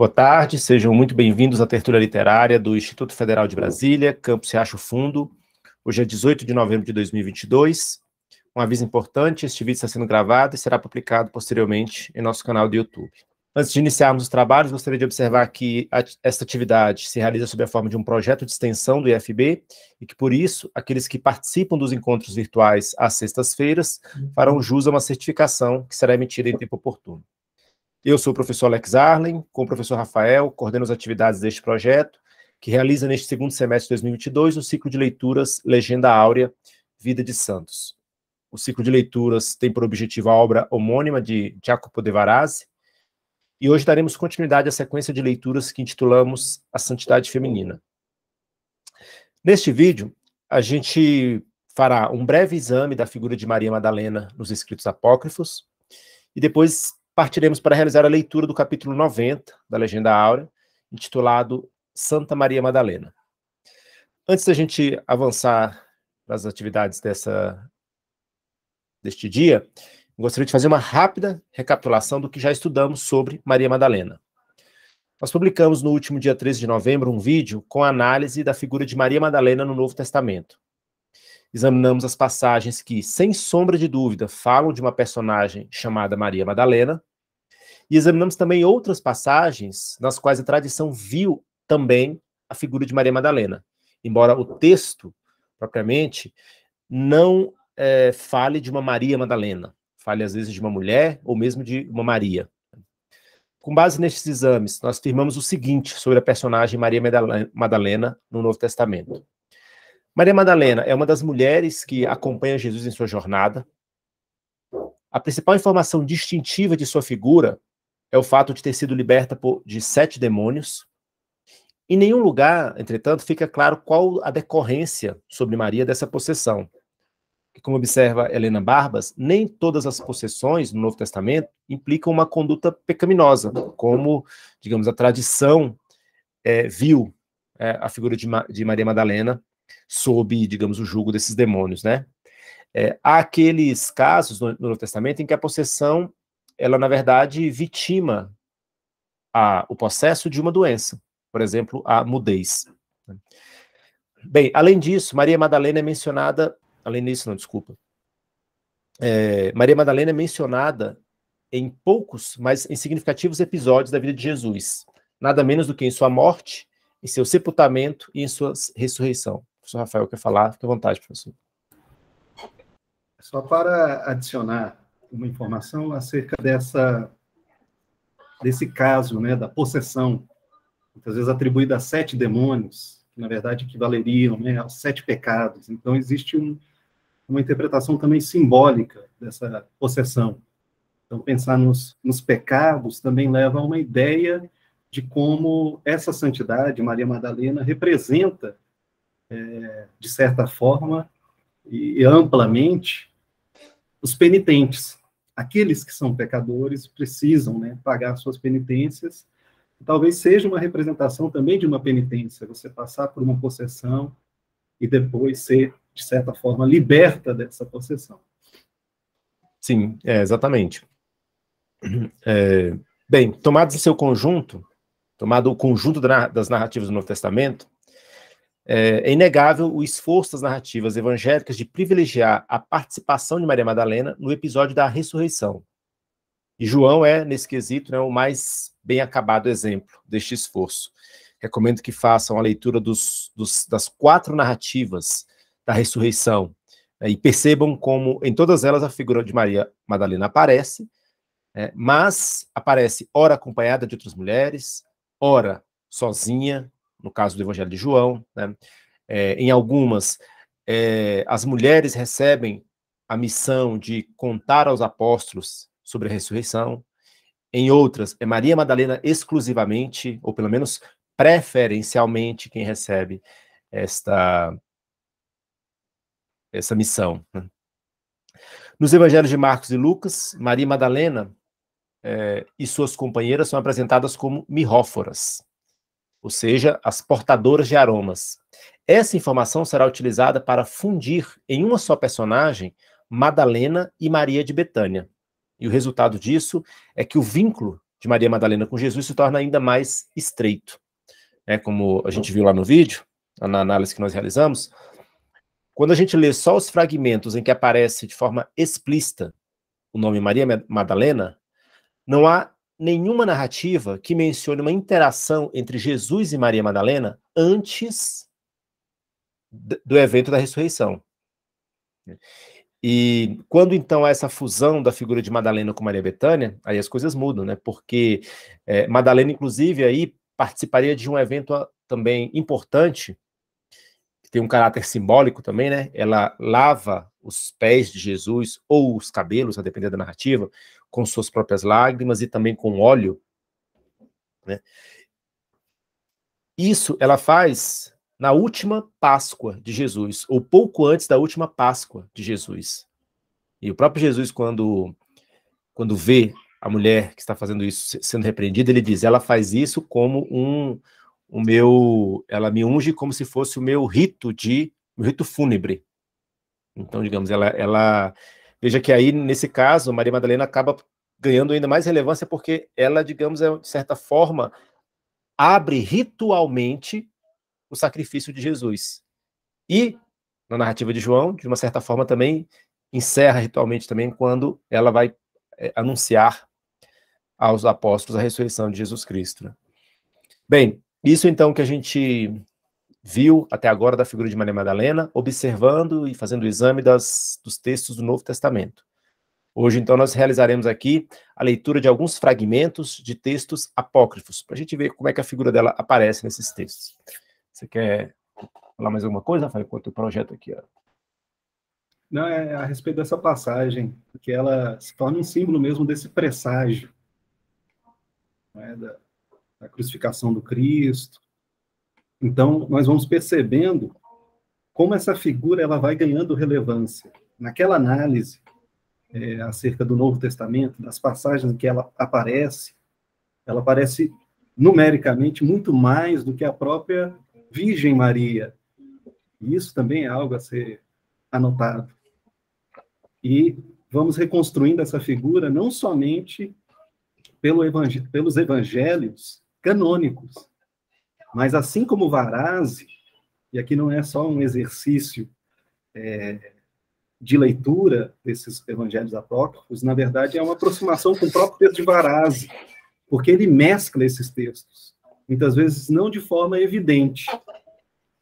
Boa tarde, sejam muito bem-vindos à tertúlia literária do Instituto Federal de Brasília, Campus Riacho Fundo. Hoje é 18 de novembro de 2022. Um aviso importante: este vídeo está sendo gravado e será publicado posteriormente em nosso canal do YouTube. Antes de iniciarmos os trabalhos, gostaria de observar que esta atividade se realiza sob a forma de um projeto de extensão do IFB e que, por isso, aqueles que participam dos encontros virtuais às sextas-feiras farão jus a uma certificação que será emitida em tempo oportuno. Eu sou o professor Alex Arlen, com o professor Rafael, coordeno as atividades deste projeto, que realiza neste segundo semestre de 2022 o ciclo de leituras Legenda Áurea, Vida de Santos. O ciclo de leituras tem por objetivo a obra homônima de Jacopo de Varazzi, e hoje daremos continuidade à sequência de leituras que intitulamos A Santidade Feminina. Neste vídeo, a gente fará um breve exame da figura de Maria Madalena nos escritos apócrifos, e depois partiremos para realizar a leitura do capítulo 90 da Legenda Áurea, intitulado Santa Maria Madalena. Antes da gente avançar nas atividades dessa, deste dia, gostaria de fazer uma rápida recapitulação do que já estudamos sobre Maria Madalena. Nós publicamos no último dia 13 de novembro um vídeo com a análise da figura de Maria Madalena no Novo Testamento. Examinamos as passagens que, sem sombra de dúvida, falam de uma personagem chamada Maria Madalena e examinamos também outras passagens nas quais a tradição viu também a figura de Maria Madalena, embora o texto, propriamente, não é, fale de uma Maria Madalena, fale às vezes de uma mulher ou mesmo de uma Maria. Com base nestes exames, nós afirmamos o seguinte sobre a personagem Maria Madalena no Novo Testamento. Maria Madalena é uma das mulheres que acompanha Jesus em sua jornada. A principal informação distintiva de sua figura é o fato de ter sido liberta de sete demônios. Em nenhum lugar, entretanto, fica claro qual a decorrência sobre Maria dessa possessão. Como observa Helena Barbas, nem todas as possessões no Novo Testamento implicam uma conduta pecaminosa, como, digamos, a tradição é, viu é, a figura de, Ma de Maria Madalena sob, digamos, o jugo desses demônios, né? É, há aqueles casos no, no Novo Testamento em que a possessão ela, na verdade, vitima a, o processo de uma doença, por exemplo, a mudez. Né. Bem, além disso, Maria Madalena é mencionada, além disso, não, desculpa. É, Maria Madalena é mencionada em poucos, mas em significativos episódios da vida de Jesus, nada menos do que em sua morte, em seu sepultamento e em sua ressurreição. O professor Rafael quer falar, fique à vontade, professor. Só para adicionar uma informação acerca dessa desse caso, né, da possessão, muitas vezes atribuída a sete demônios, que na verdade equivaleriam né, aos sete pecados. Então existe um, uma interpretação também simbólica dessa possessão. Então pensar nos, nos pecados também leva a uma ideia de como essa santidade, Maria Madalena, representa, é, de certa forma e amplamente, os penitentes aqueles que são pecadores precisam né, pagar suas penitências. Talvez seja uma representação também de uma penitência, você passar por uma possessão e depois ser, de certa forma, liberta dessa possessão. Sim, é, exatamente. É, bem, tomados em seu conjunto, tomado o conjunto das narrativas do Novo Testamento, é, é, inegável o esforço das narrativas evangélicas de privilegiar a participação de Maria Madalena no episódio da ressurreição. E João é, nesse quesito, né, o mais bem acabado exemplo deste esforço. Recomendo que façam a leitura dos, dos, das quatro narrativas da ressurreição né, e percebam como em todas elas a figura de Maria Madalena aparece, né, mas aparece ora acompanhada de outras mulheres, ora sozinha, no caso do Evangelho de João, né? é, em algumas, é, as mulheres recebem a missão de contar aos apóstolos sobre a ressurreição, em outras, é Maria Madalena exclusivamente, ou pelo menos preferencialmente, quem recebe esta, essa missão. Né? Nos evangelhos de Marcos e Lucas, Maria Madalena é, e suas companheiras são apresentadas como miróforas ou seja, as portadoras de aromas. Essa informação será utilizada para fundir em uma só personagem Madalena e Maria de Betânia. E o resultado disso é que o vínculo de Maria Madalena com Jesus se torna ainda mais estreito. É, como a gente viu lá no vídeo, na análise que nós realizamos, quando a gente lê só os fragmentos em que aparece de forma explícita o nome Maria Madalena, não há nenhuma narrativa que mencione uma interação entre Jesus e Maria Madalena antes do evento da ressurreição. E quando então há essa fusão da figura de Madalena com Maria Betânia, aí as coisas mudam, né? Porque é, Madalena, inclusive, aí participaria de um evento ah, também importante, que tem um caráter simbólico também, né? Ela lava os pés de Jesus ou os cabelos, a depender da narrativa, com suas próprias lágrimas e também com óleo. Né? Isso ela faz na última Páscoa de Jesus, ou pouco antes da última Páscoa de Jesus. E o próprio Jesus, quando, quando vê a mulher que está fazendo isso sendo repreendida, ele diz: ela faz isso como um o meu, ela me unge como se fosse o meu rito de, rito fúnebre. Então, digamos, ela, ela Veja que aí, nesse caso, Maria Madalena acaba ganhando ainda mais relevância porque ela, digamos, é, de certa forma, abre ritualmente o sacrifício de Jesus. E, na narrativa de João, de uma certa forma também, encerra ritualmente também quando ela vai é, anunciar aos apóstolos a ressurreição de Jesus Cristo. Bem, isso então que a gente viu até agora da figura de Maria Madalena, observando e fazendo o exame das, dos textos do Novo Testamento. Hoje, então, nós realizaremos aqui a leitura de alguns fragmentos de textos apócrifos, para a gente ver como é que a figura dela aparece nesses textos. Você quer falar mais alguma coisa, Rafael, quanto o projeto aqui? Ó. Não, é a respeito dessa passagem, que ela se torna um símbolo mesmo desse presságio né, da, da crucificação do Cristo, então, nós vamos percebendo como essa figura ela vai ganhando relevância. Naquela análise é, acerca do Novo Testamento, das passagens em que ela aparece, ela aparece numericamente muito mais do que a própria Virgem Maria. E isso também é algo a ser anotado. E vamos reconstruindo essa figura não somente pelo pelos evangelhos canônicos, mas assim como Varazzi, e aqui não é só um exercício é, de leitura desses evangelhos apócrifos, na verdade é uma aproximação com o próprio texto de Varazzi, porque ele mescla esses textos, muitas vezes não de forma evidente.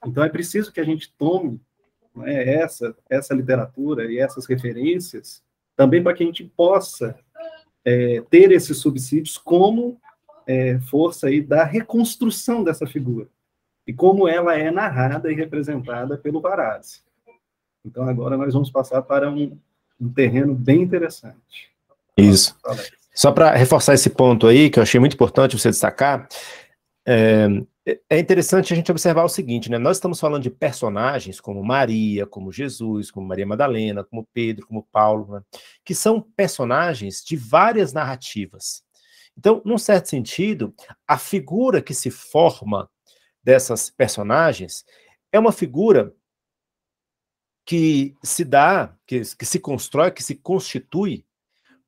Então é preciso que a gente tome é, essa, essa literatura e essas referências também para que a gente possa é, ter esses subsídios como é, força aí da reconstrução dessa figura e como ela é narrada e representada pelo Varazzi. Então agora nós vamos passar para um, um terreno bem interessante. Isso. Só para reforçar esse ponto aí, que eu achei muito importante você destacar, é, é interessante a gente observar o seguinte, né? Nós estamos falando de personagens como Maria, como Jesus, como Maria Madalena, como Pedro, como Paulo, né? que são personagens de várias narrativas. Então, num certo sentido, a figura que se forma dessas personagens é uma figura que se dá, que, que se constrói, que se constitui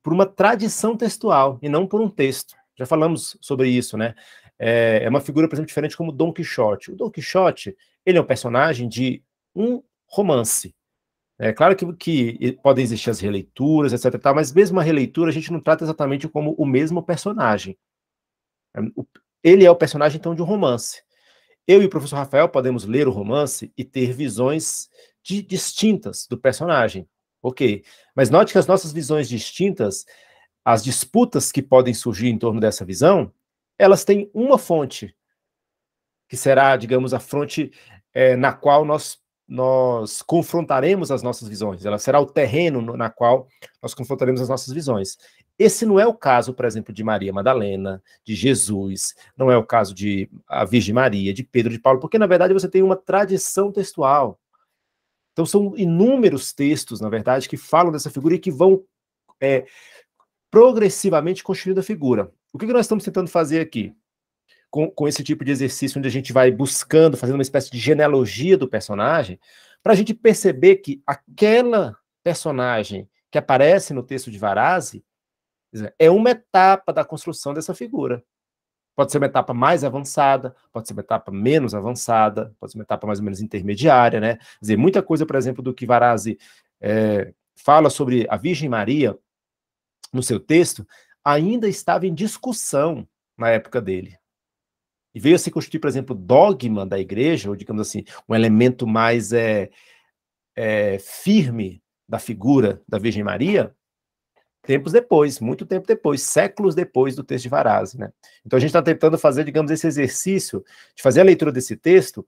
por uma tradição textual e não por um texto. Já falamos sobre isso, né? É, é uma figura, por exemplo, diferente como Don Quixote. O Don Quixote, ele é um personagem de um romance. É claro que, que podem existir as releituras, etc. Tal, mas mesmo a releitura a gente não trata exatamente como o mesmo personagem. É, ele é o personagem, então, de um romance. Eu e o professor Rafael podemos ler o romance e ter visões de, distintas do personagem. Ok. Mas note que as nossas visões distintas, as disputas que podem surgir em torno dessa visão, elas têm uma fonte, que será, digamos, a fonte é, na qual nós nós confrontaremos as nossas visões, ela será o terreno no, na qual nós confrontaremos as nossas visões. Esse não é o caso, por exemplo, de Maria Madalena, de Jesus, não é o caso de a Virgem Maria, de Pedro, de Paulo, porque na verdade você tem uma tradição textual. Então são inúmeros textos, na verdade, que falam dessa figura e que vão é, progressivamente construindo a figura. O que, que nós estamos tentando fazer aqui? com, com esse tipo de exercício onde a gente vai buscando, fazendo uma espécie de genealogia do personagem, para a gente perceber que aquela personagem que aparece no texto de Varazzi é uma etapa da construção dessa figura. Pode ser uma etapa mais avançada, pode ser uma etapa menos avançada, pode ser uma etapa mais ou menos intermediária, né? Quer dizer, muita coisa, por exemplo, do que Varazzi é, fala sobre a Virgem Maria no seu texto, ainda estava em discussão na época dele e veio a se constituir, por exemplo, dogma da igreja, ou digamos assim, um elemento mais é, é, firme da figura da Virgem Maria, tempos depois, muito tempo depois, séculos depois do texto de Varazzi, né? Então a gente está tentando fazer, digamos, esse exercício de fazer a leitura desse texto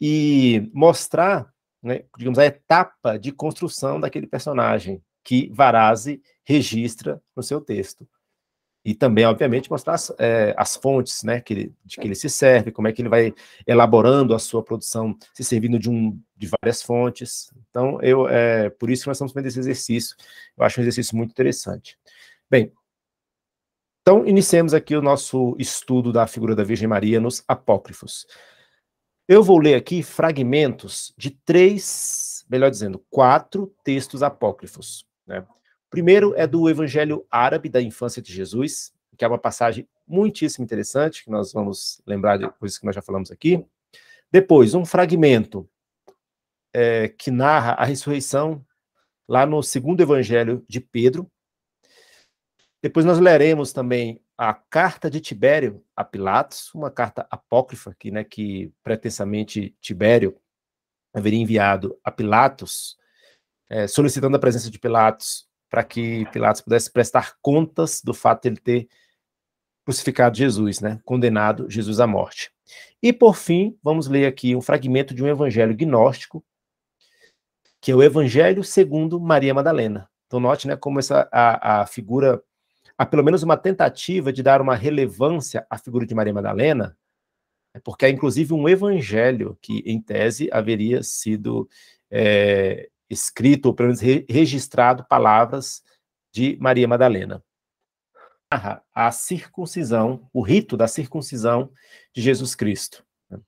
e mostrar, né, digamos, a etapa de construção daquele personagem que Varazzi registra no seu texto e também, obviamente, mostrar as, é, as fontes né, que de que ele se serve, como é que ele vai elaborando a sua produção, se servindo de, um, de várias fontes. Então, eu, é, por isso que nós estamos fazendo esse exercício. Eu acho um exercício muito interessante. Bem, então, iniciemos aqui o nosso estudo da figura da Virgem Maria nos Apócrifos. Eu vou ler aqui fragmentos de três, melhor dizendo, quatro textos apócrifos. Né? Primeiro é do Evangelho Árabe da Infância de Jesus, que é uma passagem muitíssimo interessante, que nós vamos lembrar de coisas que nós já falamos aqui. Depois, um fragmento é, que narra a ressurreição lá no segundo Evangelho de Pedro. Depois nós leremos também a carta de Tibério a Pilatos, uma carta apócrifa que, né, que pretensamente Tibério haveria enviado a Pilatos, é, solicitando a presença de Pilatos para que Pilatos pudesse prestar contas do fato de ele ter crucificado Jesus, né? Condenado Jesus à morte. E por fim, vamos ler aqui um fragmento de um evangelho gnóstico, que é o Evangelho segundo Maria Madalena. Então note, né, como essa a, a figura há pelo menos uma tentativa de dar uma relevância à figura de Maria Madalena, né, porque há inclusive um evangelho que, em tese, haveria sido é, escrito, ou pelo menos re registrado, palavras de Maria Madalena. a circuncisão, o rito da circuncisão de Jesus Cristo. Né?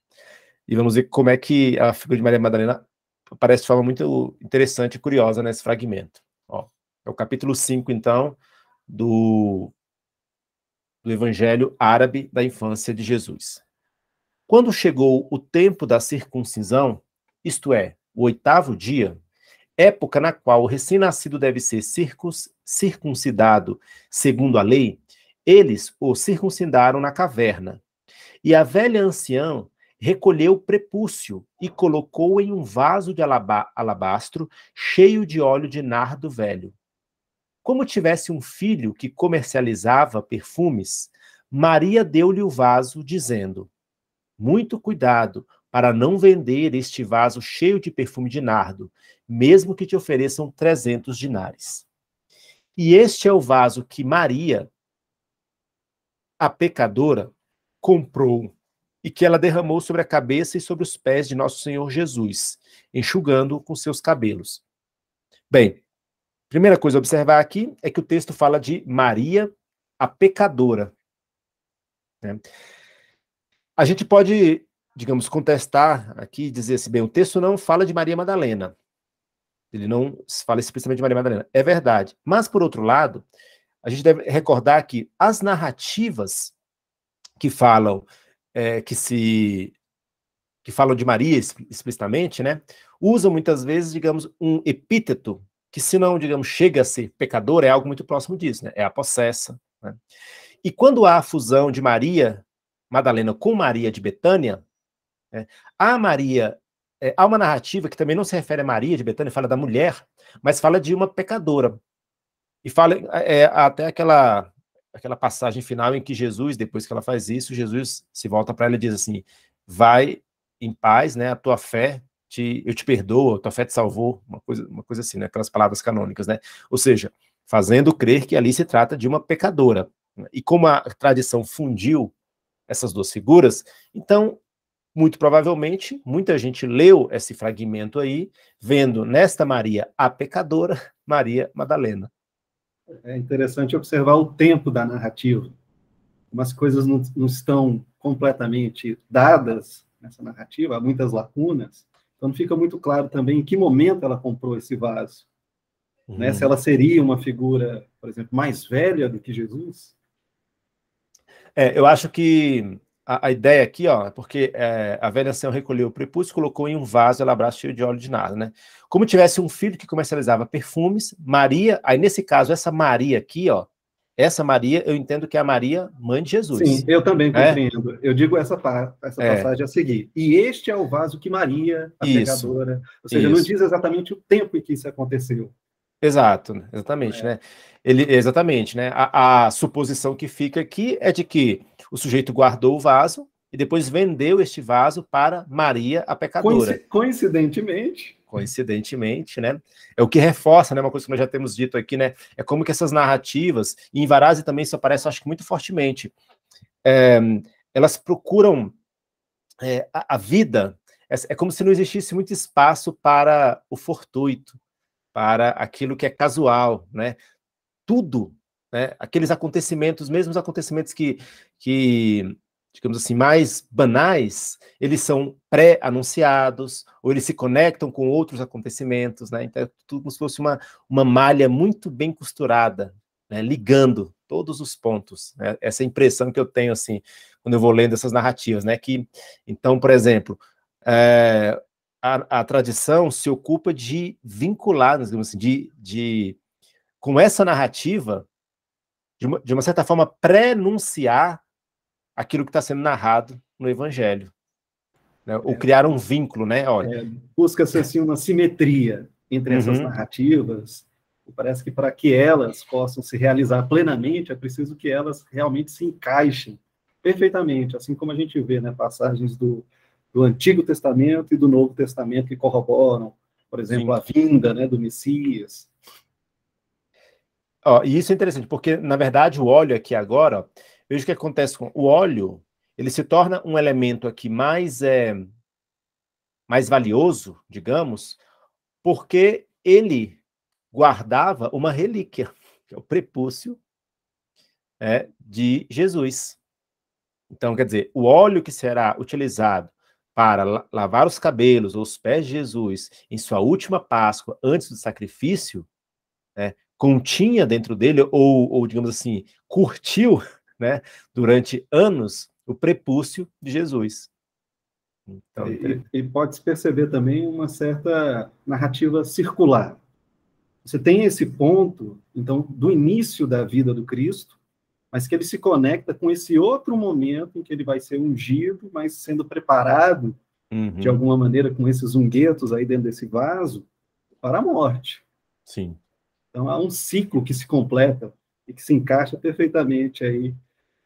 E vamos ver como é que a figura de Maria Madalena aparece de forma muito interessante e curiosa nesse fragmento. Ó, é o capítulo 5, então, do, do Evangelho Árabe da Infância de Jesus. Quando chegou o tempo da circuncisão, isto é, o oitavo dia, época na qual o recém-nascido deve ser circuncidado segundo a lei, eles o circuncidaram na caverna. E a velha anciã recolheu o prepúcio e colocou em um vaso de alaba alabastro cheio de óleo de nardo velho. Como tivesse um filho que comercializava perfumes, Maria deu-lhe o vaso, dizendo: Muito cuidado para não vender este vaso cheio de perfume de nardo, mesmo que te ofereçam 300 dinares. E este é o vaso que Maria, a pecadora, comprou e que ela derramou sobre a cabeça e sobre os pés de nosso Senhor Jesus, enxugando com seus cabelos. Bem, primeira coisa a observar aqui é que o texto fala de Maria, a pecadora. Né? A gente pode digamos, contestar aqui, dizer assim, bem, o texto não fala de Maria Madalena. Ele não fala explicitamente de Maria Madalena. É verdade. Mas, por outro lado, a gente deve recordar que as narrativas que falam, é, que se que falam de Maria explicitamente, né, usam muitas vezes, digamos, um epíteto que, se não, digamos, chega a ser pecador, é algo muito próximo disso, né? É a possessa. Né? E quando há a fusão de Maria Madalena com Maria de Betânia, é. A Maria, é, há uma narrativa que também não se refere a Maria de Betânia, fala da mulher, mas fala de uma pecadora. E fala é, é até aquela aquela passagem final em que Jesus, depois que ela faz isso, Jesus se volta para ela e diz assim: "Vai em paz, né? A tua fé te, eu te perdoo, a tua fé te salvou", uma coisa, uma coisa assim, né? Aquelas palavras canônicas, né? Ou seja, fazendo crer que ali se trata de uma pecadora. Né. E como a tradição fundiu essas duas figuras, então muito provavelmente, muita gente leu esse fragmento aí, vendo nesta Maria a pecadora, Maria Madalena. É interessante observar o tempo da narrativa. Umas coisas não, não estão completamente dadas nessa narrativa, há muitas lacunas, então não fica muito claro também em que momento ela comprou esse vaso. Né, se ela seria uma figura, por exemplo, mais velha do que Jesus. É, eu acho que a, a, ideia aqui, ó, é porque é, a velha senhora recolheu o prepúcio, colocou em um vaso elaborado cheio de óleo de nardo, né? Como tivesse um filho que comercializava perfumes, Maria, aí nesse caso, essa Maria aqui, ó, essa Maria, eu entendo que é a Maria, mãe de Jesus. Sim, eu também né? compreendo. É? Eu digo essa, essa é. passagem a seguir. E este é o vaso que Maria, a isso, ou seja, isso. não diz exatamente o tempo em que isso aconteceu. Exato, exatamente, é. né? Ele, exatamente, né? A, a, suposição que fica aqui é de que o sujeito guardou o vaso e depois vendeu este vaso para Maria, a pecadora. Coincidentemente. Coincidentemente, né? É o que reforça, né? Uma coisa que nós já temos dito aqui, né? É como que essas narrativas, e em Varazzi também isso aparece, acho que muito fortemente, é, elas procuram é, a, a, vida. É, é como se não existisse muito espaço para o fortuito, para aquilo que é casual, né? Tudo né? Aqueles acontecimentos, os mesmos acontecimentos que, que, digamos assim, mais banais, eles são pré-anunciados, ou eles se conectam com outros acontecimentos, né? Então, é tudo como se fosse uma, uma malha muito bem costurada, né? ligando todos os pontos. Né? Essa é impressão que eu tenho, assim, quando eu vou lendo essas narrativas, né? Que, então, por exemplo, é, a, a, tradição se ocupa de vincular, digamos assim, de, de com essa narrativa, de uma, de uma certa forma, prenunciar aquilo que está sendo narrado no Evangelho. Né? Ou é. criar um vínculo, né? Olha. É, Busca-se assim, uma simetria entre essas uhum. narrativas. Parece que para que elas possam se realizar plenamente, é preciso que elas realmente se encaixem perfeitamente, assim como a gente vê né, passagens do, do Antigo Testamento e do Novo Testamento que corroboram, por exemplo, Sim. a vinda né, do Messias, Ó, e isso é interessante, porque, na verdade, o óleo aqui agora, ó, veja o que acontece com o óleo, ele se torna um elemento aqui mais, é, mais valioso, digamos, porque ele guardava uma relíquia, que é o prepúcio é, de Jesus. Então, quer dizer, o óleo que será utilizado para lavar os cabelos ou os pés de Jesus em sua última Páscoa, antes do sacrifício, né, continha dentro dele, ou, ou digamos assim, curtiu né, durante anos o prepúcio de Jesus. Então, e, então, e pode-se perceber também uma certa narrativa circular. Você tem esse ponto, então, do início da vida do Cristo, mas que ele se conecta com esse outro momento em que ele vai ser ungido, mas sendo preparado, uhum. de alguma maneira, com esses unguetos aí dentro desse vaso, para a morte. Sim. Então, há um ciclo que se completa e que se encaixa perfeitamente aí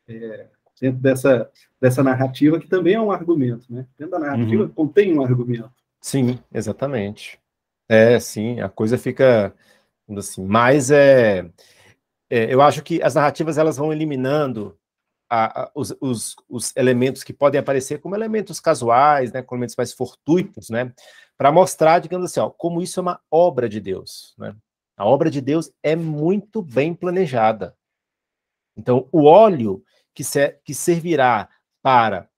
é, dentro dessa, dessa narrativa, que também é um argumento, né? Dentro da narrativa uhum. contém um argumento. Sim, exatamente. É, sim, a coisa fica assim, mas é, é eu acho que as narrativas elas vão eliminando a, a, os, os, os, elementos que podem aparecer como elementos casuais, né, como elementos mais fortuitos, né, para mostrar, digamos assim, ó, como isso é uma obra de Deus, né? A obra de Deus é muito bem planejada. Então, o óleo que, ser, que servirá para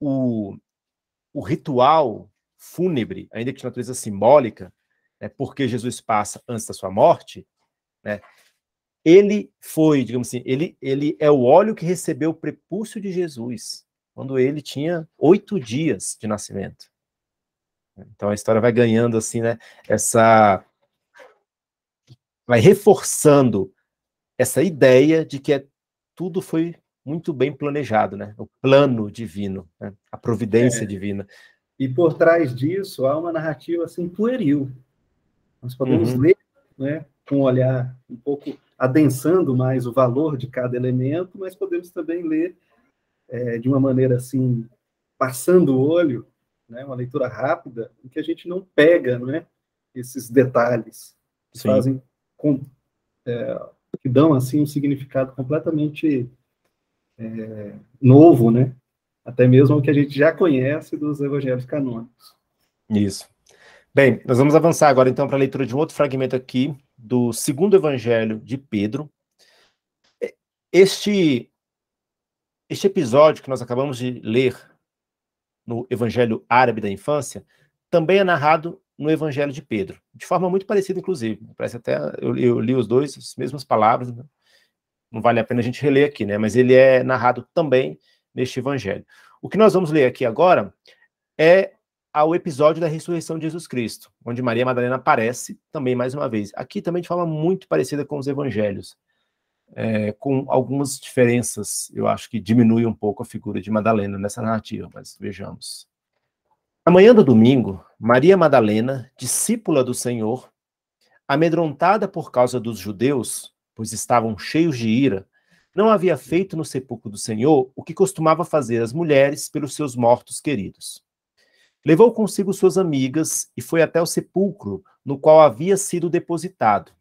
o, o ritual fúnebre, ainda que de natureza simbólica, né, porque Jesus passa antes da sua morte, né, ele foi, digamos assim, ele, ele é o óleo que recebeu o prepúcio de Jesus, quando ele tinha oito dias de nascimento. Então a história vai ganhando, assim, né, essa vai reforçando essa ideia de que é, tudo foi muito bem planejado, né? O plano divino, né? a providência é. divina. E por trás disso há uma narrativa assim pueril. Nós podemos uhum. ler, né, com um olhar um pouco adensando mais o valor de cada elemento, mas podemos também ler é, de uma maneira assim passando o olho, né, uma leitura rápida, em que a gente não pega, né, esses detalhes que Sim. fazem com, é, que dão assim um significado completamente é, novo, né? Até mesmo o que a gente já conhece dos evangelhos canônicos. Isso. Bem, nós vamos avançar agora então para a leitura de um outro fragmento aqui do segundo evangelho de Pedro. É, este este episódio que nós acabamos de ler no evangelho árabe da infância também é narrado no Evangelho de Pedro, de forma muito parecida, inclusive. Parece até eu, eu li os dois, as mesmas palavras. Né? Não vale a pena a gente reler aqui, né? Mas ele é narrado também neste Evangelho. O que nós vamos ler aqui agora é ao episódio da ressurreição de Jesus Cristo, onde Maria Madalena aparece também mais uma vez. Aqui também de forma muito parecida com os Evangelhos. É, com algumas diferenças, eu acho que diminui um pouco a figura de Madalena nessa narrativa, mas vejamos. Na manhã do domingo, Maria Madalena, discípula do Senhor, amedrontada por causa dos judeus, pois estavam cheios de ira, não havia feito no sepulcro do Senhor o que costumava fazer as mulheres pelos seus mortos queridos. Levou consigo suas amigas e foi até o sepulcro no qual havia sido depositado.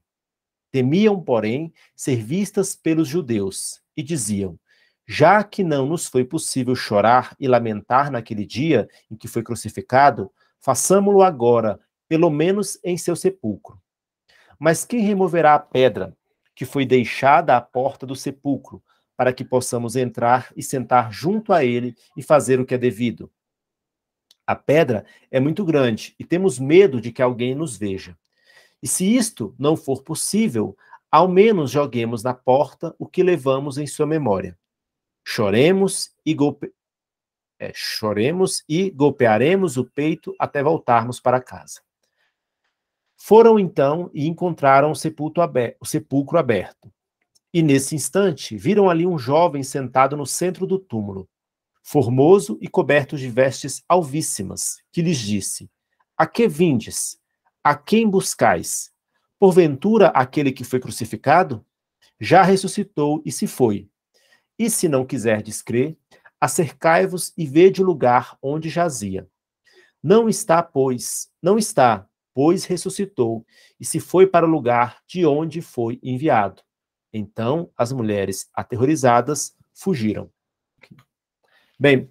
Temiam, porém, ser vistas pelos judeus e diziam: já que não nos foi possível chorar e lamentar naquele dia em que foi crucificado, façamo-lo agora, pelo menos em seu sepulcro. Mas quem removerá a pedra que foi deixada à porta do sepulcro, para que possamos entrar e sentar junto a ele e fazer o que é devido? A pedra é muito grande e temos medo de que alguém nos veja. E se isto não for possível, ao menos joguemos na porta o que levamos em sua memória. Choremos e, golpe... é, choremos e golpearemos o peito até voltarmos para casa. Foram então e encontraram o sepulcro, aberto, o sepulcro aberto. E nesse instante viram ali um jovem sentado no centro do túmulo, formoso e coberto de vestes alvíssimas, que lhes disse: A que vindes? A quem buscais? Porventura aquele que foi crucificado? Já ressuscitou e se foi. E se não quiserdes crer, acercai-vos e vede o lugar onde jazia. Não está, pois, não está, pois ressuscitou e se foi para o lugar de onde foi enviado. Então as mulheres, aterrorizadas, fugiram. Bem,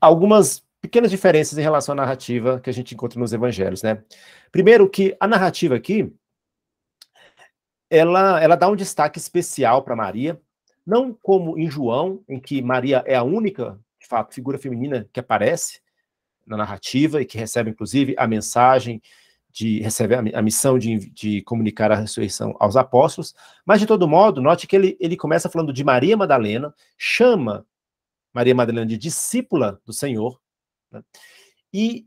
algumas pequenas diferenças em relação à narrativa que a gente encontra nos evangelhos, né? Primeiro que a narrativa aqui ela, ela dá um destaque especial para Maria, não como em João, em que Maria é a única, de fato, figura feminina que aparece na narrativa e que recebe, inclusive, a mensagem de receber a missão de, de, comunicar a ressurreição aos apóstolos, mas de todo modo, note que ele, ele começa falando de Maria Madalena, chama Maria Madalena de discípula do Senhor, né? e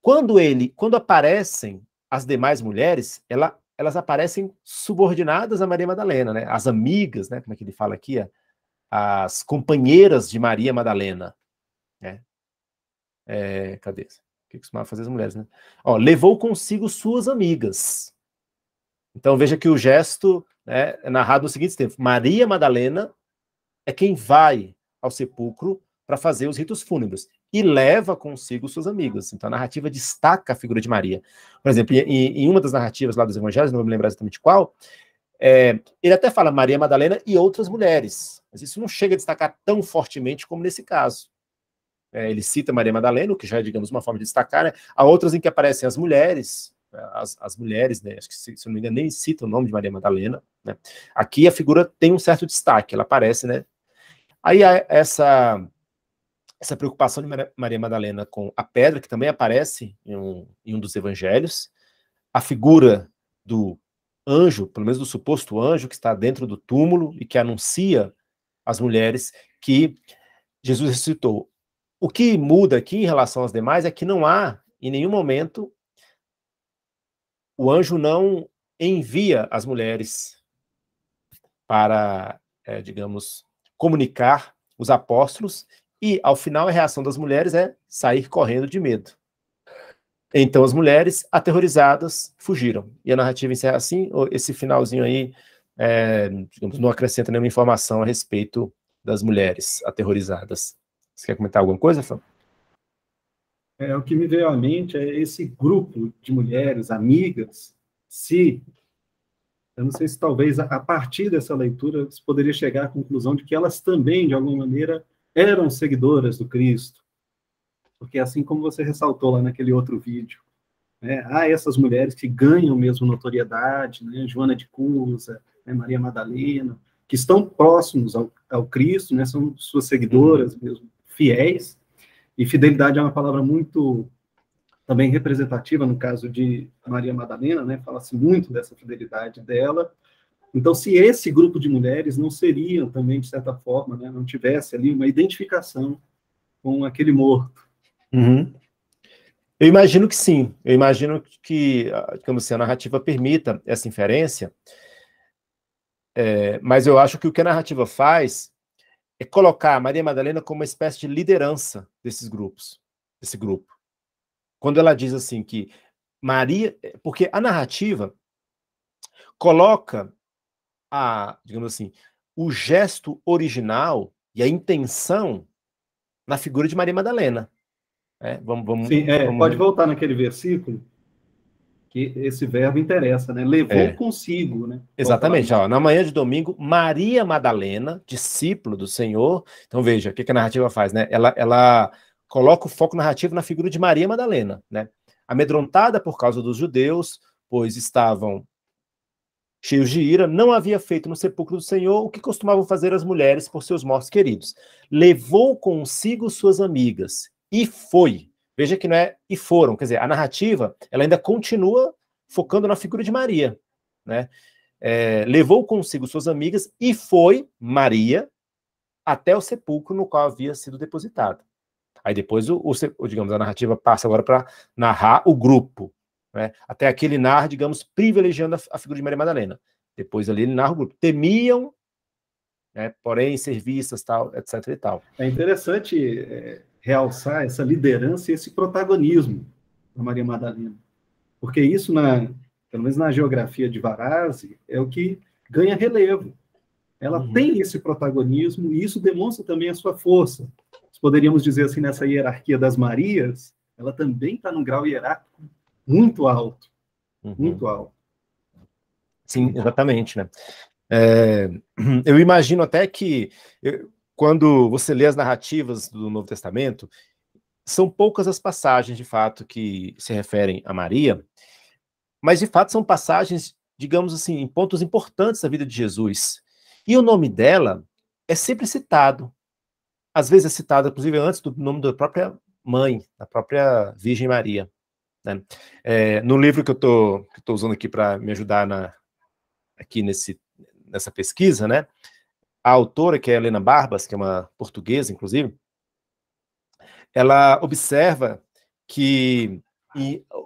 quando ele, quando aparecem as demais mulheres, ela elas aparecem subordinadas a Maria Madalena, né? As amigas, né? Como é que ele fala aqui? As companheiras de Maria Madalena, né? É, cadê? O que costumava fazer as mulheres, né? Ó, levou consigo suas amigas. Então veja que o gesto né, é narrado no seguinte tempo: Maria Madalena é quem vai ao sepulcro para fazer os ritos fúnebres e leva consigo suas amigas. Então a narrativa destaca a figura de Maria. Por exemplo, em, em uma das narrativas lá dos evangelhos, não vou me lembrar exatamente qual, é, ele até fala Maria Madalena e outras mulheres, mas isso não chega a destacar tão fortemente como nesse caso. É, ele cita Maria Madalena, o que já é, digamos, uma forma de destacar. Né? Há outras em que aparecem as mulheres, é, as, as mulheres, né? acho que, se, se não me engano, nem cita o nome de Maria Madalena. Né? Aqui a figura tem um certo destaque, ela aparece, né? Aí essa essa preocupação de Maria Madalena com a pedra, que também aparece em um, em um, dos evangelhos, a figura do anjo, pelo menos do suposto anjo, que está dentro do túmulo e que anuncia às mulheres que Jesus ressuscitou. O que muda aqui em relação às demais é que não há, em nenhum momento, o anjo não envia as mulheres para, é, digamos, comunicar os apóstolos e, ao final, a reação das mulheres é sair correndo de medo. Então, as mulheres, aterrorizadas, fugiram. E a narrativa encerra assim, esse finalzinho aí, é, digamos, não acrescenta nenhuma informação a respeito das mulheres aterrorizadas. Você quer comentar alguma coisa, Fábio? É, o que me veio à mente é esse grupo de mulheres, amigas, se. Eu não sei se talvez a, a partir dessa leitura você poderia chegar à conclusão de que elas também, de alguma maneira, eram seguidoras do Cristo. Porque assim como você ressaltou lá naquele outro vídeo, né, há essas mulheres que ganham mesmo notoriedade, né, Joana de Cusa, né, Maria Madalena, que estão próximos ao, ao Cristo, né, são suas seguidoras uhum. mesmo, fiéis, e fidelidade é uma palavra muito também representativa no caso de Maria Madalena, né? Fala-se muito dessa fidelidade dela, então, se esse grupo de mulheres não seriam também, de certa forma, né, não tivesse ali uma identificação com aquele morto. Uhum. Eu imagino que sim. Eu imagino que, digamos ah, assim, a narrativa permita essa inferência. É, mas eu acho que o que a narrativa faz é colocar a Maria Madalena como uma espécie de liderança desses grupos, desse grupo. Quando ela diz assim que Maria, porque a narrativa coloca a, digamos assim, o gesto original e a intenção na figura de Maria Madalena. É, vamos, vamos, Sim, é, vamos... pode voltar naquele versículo que esse verbo interessa, né? Levou é. consigo, né? Exatamente. já na manhã de domingo, Maria Madalena, discípulo do Senhor. Então veja, o que, que a narrativa faz, né? Ela, ela coloca o foco narrativo na figura de Maria Madalena, né? Amedrontada por causa dos judeus, pois estavam cheios de ira, não havia feito no sepulcro do Senhor o que costumavam fazer as mulheres por seus mortos queridos. Levou consigo suas amigas e foi. Veja que não é e foram, quer dizer, a narrativa ela ainda continua focando na figura de Maria, né? É, levou consigo suas amigas e foi Maria até o sepulcro no qual havia sido depositada. Aí depois o, o digamos a narrativa passa agora para narrar o grupo, né? Até aqui ele narra, digamos, privilegiando a, a, figura de Maria Madalena. Depois ali ele narra o grupo. Temiam, né, porém, serviços, tal, etc. E tal. É interessante é, realçar essa liderança e esse protagonismo da Maria Madalena. Porque isso, na, pelo menos na geografia de Varazzi, é o que ganha relevo. Ela uhum. tem esse protagonismo e isso demonstra também a sua força. poderíamos dizer assim, nessa hierarquia das Marias, ela também está num grau hierárquico muito alto, uhum. muito alto. Sim, exatamente, né? É, eu imagino até que eh, quando você lê as narrativas do Novo Testamento, são poucas as passagens de fato que se referem a Maria, mas de fato são passagens, digamos assim, em pontos importantes da vida de Jesus. E o nome dela é sempre citado. Às vezes é citado, inclusive, antes do nome da própria mãe, da própria Virgem Maria. Né? É, no livro que eu estou usando aqui para me ajudar na, aqui nesse, nessa pesquisa, né? a autora, que é Helena Barbas, que é uma portuguesa, inclusive, ela observa que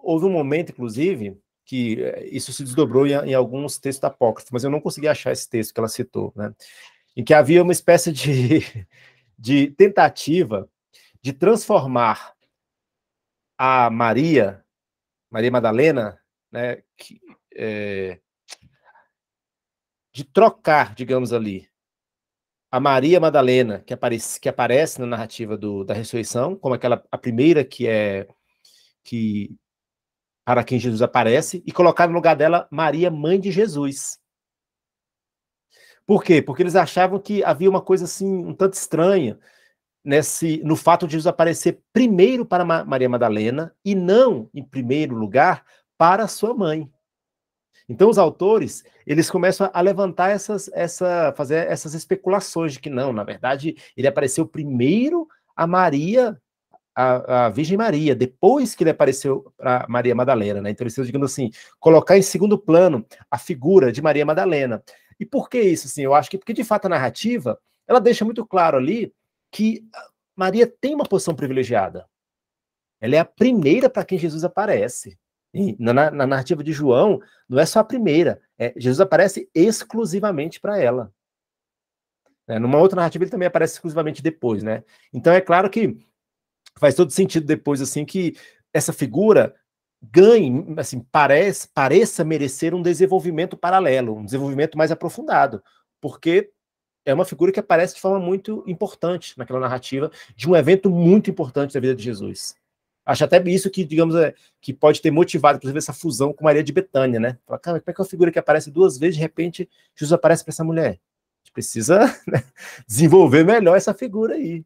houve um momento, inclusive, que é, isso se desdobrou em, em, alguns textos apócrifos, mas eu não consegui achar esse texto que ela citou, né? em que havia uma espécie de, de tentativa de transformar a Maria Maria Madalena, né, que, é, de trocar, digamos ali, a Maria Madalena, que aparece, que aparece na narrativa do, da ressurreição, como aquela a primeira que é que para quem Jesus aparece, e colocar no lugar dela Maria, mãe de Jesus. Por quê? Porque eles achavam que havia uma coisa assim, um tanto estranha, nesse, no fato de Jesus aparecer primeiro para Ma Maria Madalena e não, em primeiro lugar, para sua mãe. Então os autores, eles começam a levantar essas, essa, fazer essas especulações de que não, na verdade, ele apareceu primeiro a Maria, a, a Virgem Maria, depois que ele apareceu para Maria Madalena, né? Então eles estão dizendo assim, colocar em segundo plano a figura de Maria Madalena. E por que isso, assim? Eu acho que porque de fato a narrativa, ela deixa muito claro ali que Maria tem uma posição privilegiada. Ela é a primeira para quem Jesus aparece. E na, na narrativa de João, não é só a primeira. É, Jesus aparece exclusivamente para ela. É, numa outra narrativa, ele também aparece exclusivamente depois, né? Então é claro que faz todo sentido depois, assim, que essa figura ganhe, assim, parece, pareça merecer um desenvolvimento paralelo, um desenvolvimento mais aprofundado, porque é uma figura que aparece de forma muito importante naquela narrativa de um evento muito importante da vida de Jesus. Acho até isso que, digamos, é, que pode ter motivado, inclusive, essa fusão com Maria de Betânia, né? Fala, cara, como é que é uma figura que aparece duas vezes, de repente, Jesus aparece para essa mulher? A gente precisa né, desenvolver melhor essa figura aí.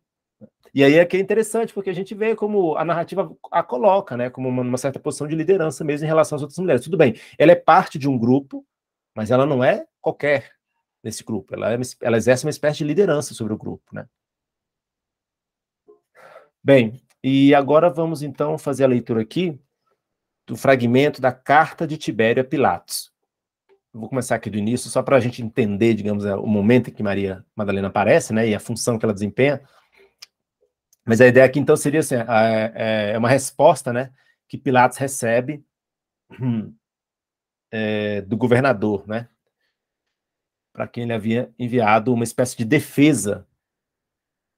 E aí é que é interessante, porque a gente vê como a narrativa a coloca, né? Como uma, uma certa posição de liderança mesmo em relação às outras mulheres. Tudo bem, ela é parte de um grupo, mas ela não é qualquer nesse grupo. Ela, é, ela exerce uma espécie de liderança sobre o grupo, né? Bem, e agora vamos então fazer a leitura aqui do fragmento da carta de Tibério a Pilatos. vou começar aqui do início, só para a gente entender, digamos, é, o momento em que Maria Madalena aparece, né, e a função que ela desempenha. Mas a ideia aqui, então, seria assim, é, é uma resposta, né, que Pilatos recebe hum, é, do governador, né, para quem ele havia enviado uma espécie de defesa,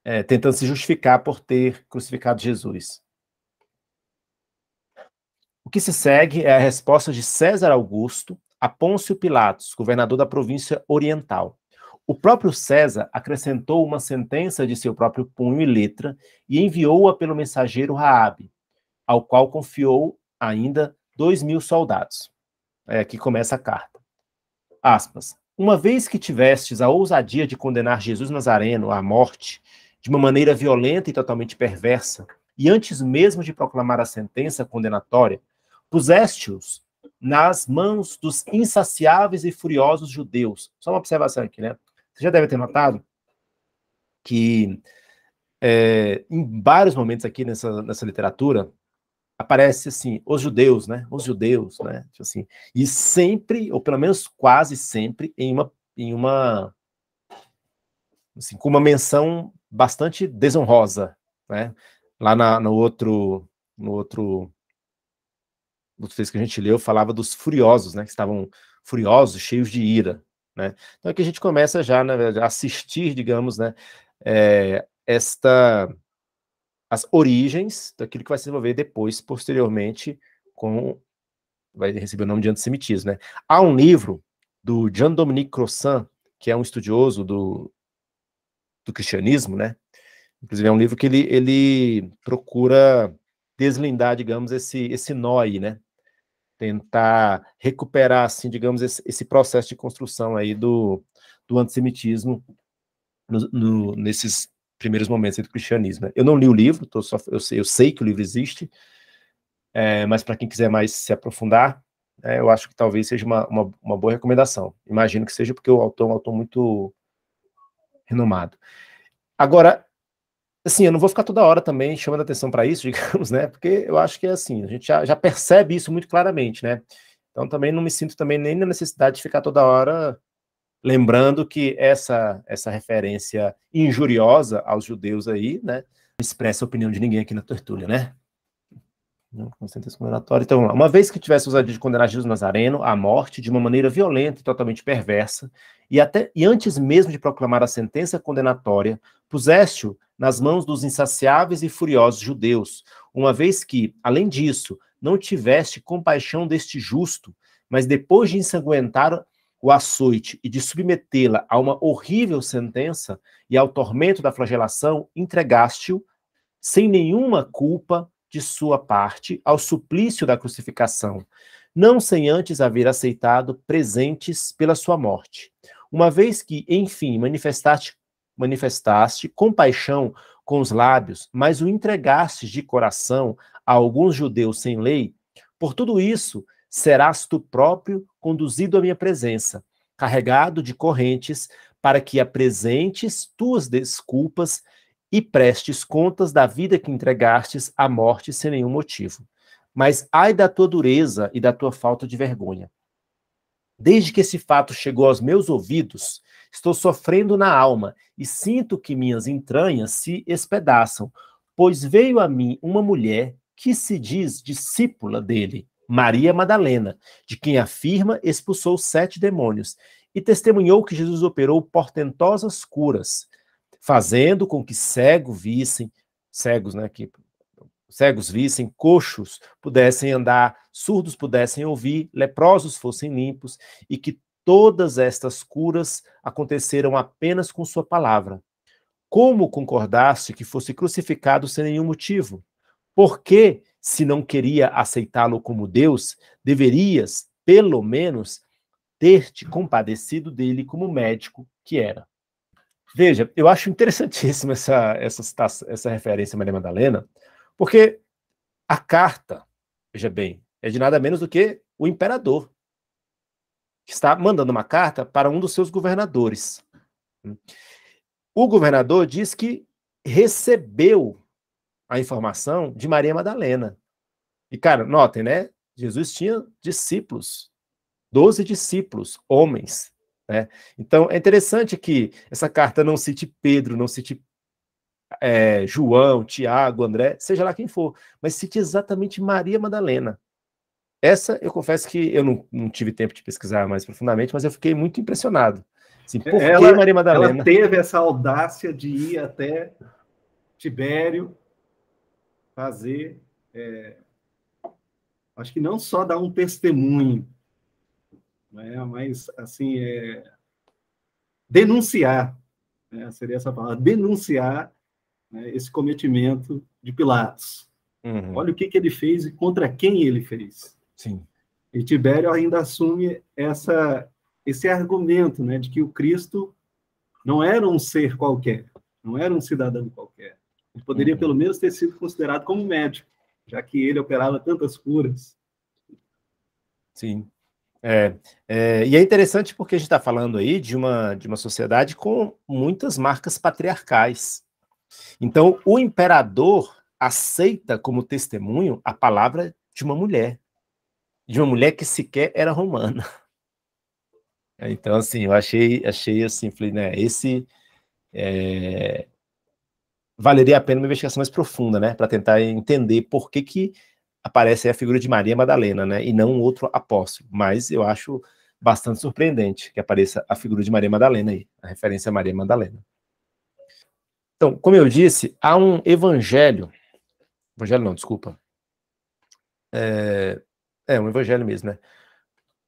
é, tentando se justificar por ter crucificado Jesus. O que se segue é a resposta de César Augusto a Pôncio Pilatos, governador da província oriental. O próprio César acrescentou uma sentença de seu próprio punho e letra e enviou-a pelo mensageiro Raabe, ao qual confiou ainda dois mil soldados. É aqui começa a carta. Aspas. Uma vez que tivestes a ousadia de condenar Jesus Nazareno à morte de uma maneira violenta e totalmente perversa, e antes mesmo de proclamar a sentença condenatória, puseste-os nas mãos dos insaciáveis e furiosos judeus. Só uma observação aqui, né? Você já deve ter notado que é, em vários momentos aqui nessa, nessa literatura, aparece assim, os judeus, né? Os judeus, né? Tipo assim, e sempre, ou pelo menos quase sempre, em uma, em uma assim, com uma menção bastante desonrosa, né? Lá na, no outro, no outro, no texto que a gente leu, falava dos furiosos, né? Que estavam furiosos, cheios de ira, né? Então é que a gente começa já, né, a assistir, digamos, né? É, esta as origens daquilo que vai se desenvolver depois, posteriormente, com vai receber o nome de antissemitismo. Né? Há um livro do Jean-Dominique Crossan, que é um estudioso do, do cristianismo, né? Inclusive é um livro que ele, ele procura deslindar, digamos, esse, esse nó aí, né? Tentar recuperar, assim, digamos, esse, esse processo de construção aí do, do antissemitismo no, no, nesses primeiros momentos do cristianismo. Né? Eu não li o livro, só, eu, sei, eu, sei, que o livro existe, é, mas para quem quiser mais se aprofundar, é, eu acho que talvez seja uma, uma, uma, boa recomendação. Imagino que seja porque o autor é um autor muito renomado. Agora, assim, eu não vou ficar toda hora também chamando atenção para isso, digamos, né? Porque eu acho que é assim, a gente já, já percebe isso muito claramente, né? Então também não me sinto também nem na necessidade de ficar toda hora Lembrando que essa, essa referência injuriosa aos judeus aí, né? Não expressa a opinião de ninguém aqui na tertúlia, né? sentença condenatória. Então, uma vez que tivesse usado de condenar Jesus Nazareno à morte de uma maneira violenta e totalmente perversa, e, até, e antes mesmo de proclamar a sentença condenatória, puseste-o nas mãos dos insaciáveis e furiosos judeus, uma vez que, além disso, não tiveste compaixão deste justo, mas depois de ensanguentar o açoite e de submetê-la a uma horrível sentença e ao tormento da flagelação, entregaste-o, sem nenhuma culpa de sua parte, ao suplício da crucificação, não sem antes haver aceitado presentes pela sua morte. Uma vez que, enfim, manifestaste, manifestaste compaixão com os lábios, mas o entregaste de coração a alguns judeus sem lei, por tudo isso, serás tu próprio conduzido à minha presença, carregado de correntes, para que apresentes tuas desculpas e prestes contas da vida que entregastes à morte sem nenhum motivo. Mas ai da tua dureza e da tua falta de vergonha. Desde que esse fato chegou aos meus ouvidos, estou sofrendo na alma e sinto que minhas entranhas se espedaçam, pois veio a mim uma mulher que se diz discípula dele Maria Madalena, de quem afirma expulsou sete demônios, e testemunhou que Jesus operou portentosas curas, fazendo com que cegos vissem, cegos, né, que cegos vissem, coxos pudessem andar, surdos pudessem ouvir, leprosos fossem limpos, e que todas estas curas aconteceram apenas com sua palavra. Como concordaste que fosse crucificado sem nenhum motivo? Por que se não queria aceitá-lo como Deus, deverias, pelo menos, ter te compadecido dele como médico que era. Veja, eu acho interessantíssima essa, essa, essa referência a Maria Madalena, porque a carta, veja bem, é de nada menos do que o imperador, que está mandando uma carta para um dos seus governadores. O governador diz que recebeu a informação de Maria Madalena. E, cara, notem, né? Jesus tinha discípulos, doze discípulos, homens. Né? Então, é interessante que essa carta não cite Pedro, não cite é, João, Tiago, André, seja lá quem for, mas cite exatamente Maria Madalena. Essa, eu confesso que eu não, não tive tempo de pesquisar mais profundamente, mas eu fiquei muito impressionado. Assim, por ela, Maria Madalena? Ela teve essa audácia de ir até Tibério fazer, é, acho que não só dar um testemunho, né, mas, assim, é, denunciar, né, seria essa palavra, denunciar né, esse cometimento de Pilatos. Uhum. Olha o que, que ele fez e contra quem ele fez. Sim. E Tibério ainda assume essa, esse argumento né, de que o Cristo não era um ser qualquer, não era um cidadão qualquer, Poderia uhum. pelo menos ter sido considerado como médico, já que ele operava tantas curas. Sim. É, é, e é interessante porque a gente está falando aí de uma, de uma sociedade com muitas marcas patriarcais. Então, o imperador aceita como testemunho a palavra de uma mulher, de uma mulher que sequer era romana. É, então, assim, eu achei, achei assim, falei, né, esse, é, valeria a pena uma investigação mais profunda, né, para tentar entender por que que aparece a figura de Maria Madalena, né, e não outro apóstolo. Mas eu acho bastante surpreendente que apareça a figura de Maria Madalena aí, a referência a Maria Madalena. Então, como eu disse, há um evangelho, evangelho não, desculpa, é, é um evangelho mesmo, né?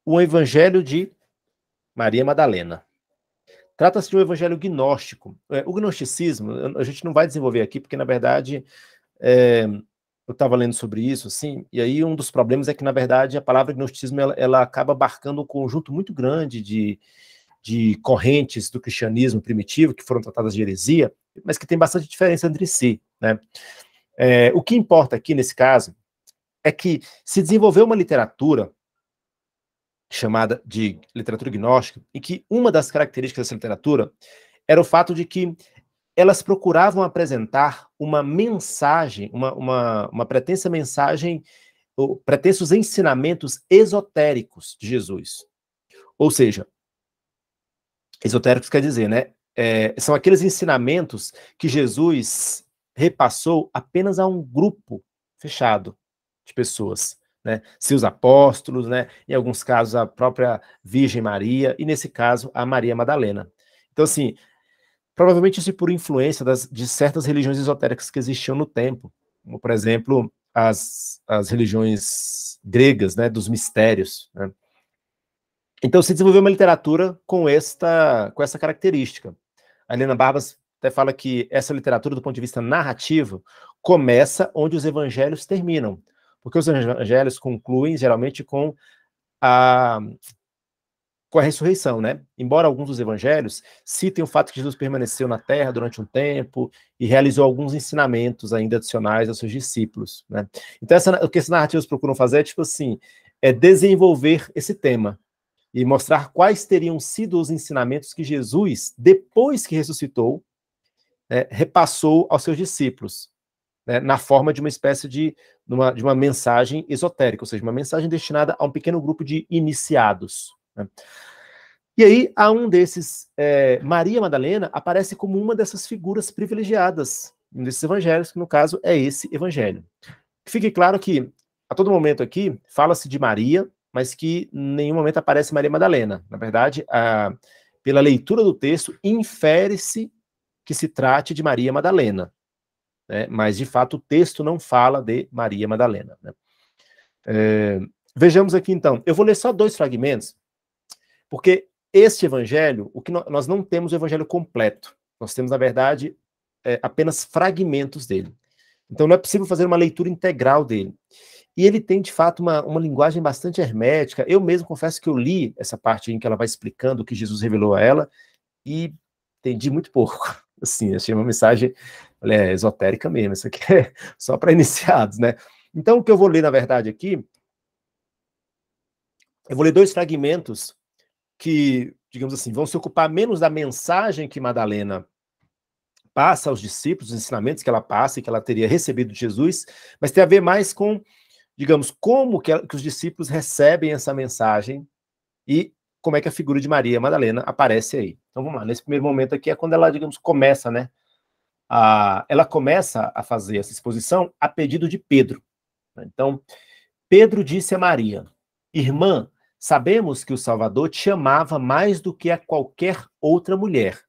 O evangelho de Maria Madalena. Trata-se de um evangelho gnóstico. É, o gnosticismo, a gente não vai desenvolver aqui, porque, na verdade, é, eu estava lendo sobre isso, assim, e aí um dos problemas é que, na verdade, a palavra gnosticismo ela, ela acaba abarcando um conjunto muito grande de, de correntes do cristianismo primitivo, que foram tratadas de heresia, mas que tem bastante diferença entre si. Né? É, o que importa aqui, nesse caso, é que se desenvolveu uma literatura chamada de literatura gnóstica, em que uma das características dessa literatura era o fato de que elas procuravam apresentar uma mensagem, uma, uma, uma pretensa mensagem, pretensos ensinamentos esotéricos de Jesus. Ou seja, esotéricos quer dizer, né? É, são aqueles ensinamentos que Jesus repassou apenas a um grupo fechado de pessoas né, seus apóstolos, né, em alguns casos a própria Virgem Maria, e nesse caso a Maria Madalena. Então, assim, provavelmente isso é por influência das, de certas religiões esotéricas que existiam no tempo, como, por exemplo, as, as religiões gregas, né, dos mistérios. Né. Então, se desenvolveu uma literatura com esta, com essa característica. A Helena Barbas até fala que essa literatura, do ponto de vista narrativo, começa onde os evangelhos terminam, porque os evangelhos concluem geralmente com a, com a ressurreição, né? Embora alguns dos evangelhos citem o fato que Jesus permaneceu na terra durante um tempo e realizou alguns ensinamentos ainda adicionais aos seus discípulos, né? Então, essa, o que esses narrativos procuram fazer é, tipo assim, é desenvolver esse tema e mostrar quais teriam sido os ensinamentos que Jesus, depois que ressuscitou, né, repassou aos seus discípulos né, na forma de uma espécie de, uma de uma mensagem esotérica, ou seja, uma mensagem destinada a um pequeno grupo de iniciados. Né. E aí, a um desses, é, Maria Madalena aparece como uma dessas figuras privilegiadas, um desses evangelhos, que no caso é esse evangelho. Fique claro que, a todo momento aqui, fala-se de Maria, mas que em nenhum momento aparece Maria Madalena. Na verdade, a, pela leitura do texto, infere-se que se trate de Maria Madalena né? mas de fato o texto não fala de Maria Madalena. Né? É, vejamos aqui então, eu vou ler só dois fragmentos, porque este evangelho, o que nós, não temos o evangelho completo, nós temos, na verdade, é, apenas fragmentos dele. Então não é possível fazer uma leitura integral dele. E ele tem, de fato, uma, uma linguagem bastante hermética. Eu mesmo confesso que eu li essa parte em que ela vai explicando o que Jesus revelou a ela e entendi muito pouco. Assim, achei uma mensagem Falei, é esotérica mesmo, isso aqui é só para iniciados, né? Então, o que eu vou ler, na verdade, aqui, eu vou ler dois fragmentos que, digamos assim, vão se ocupar menos da mensagem que Madalena passa aos discípulos, os ensinamentos que ela passa e que ela teria recebido de Jesus, mas tem a ver mais com, digamos, como que, ela, que os discípulos recebem essa mensagem e como é que a figura de Maria Madalena aparece aí. Então vamos lá, nesse primeiro momento aqui é quando ela, digamos, começa, né, a, ela começa a fazer essa exposição a pedido de Pedro. Né? Então, Pedro disse a Maria: Irmã, sabemos que o Salvador te amava mais do que a qualquer outra mulher.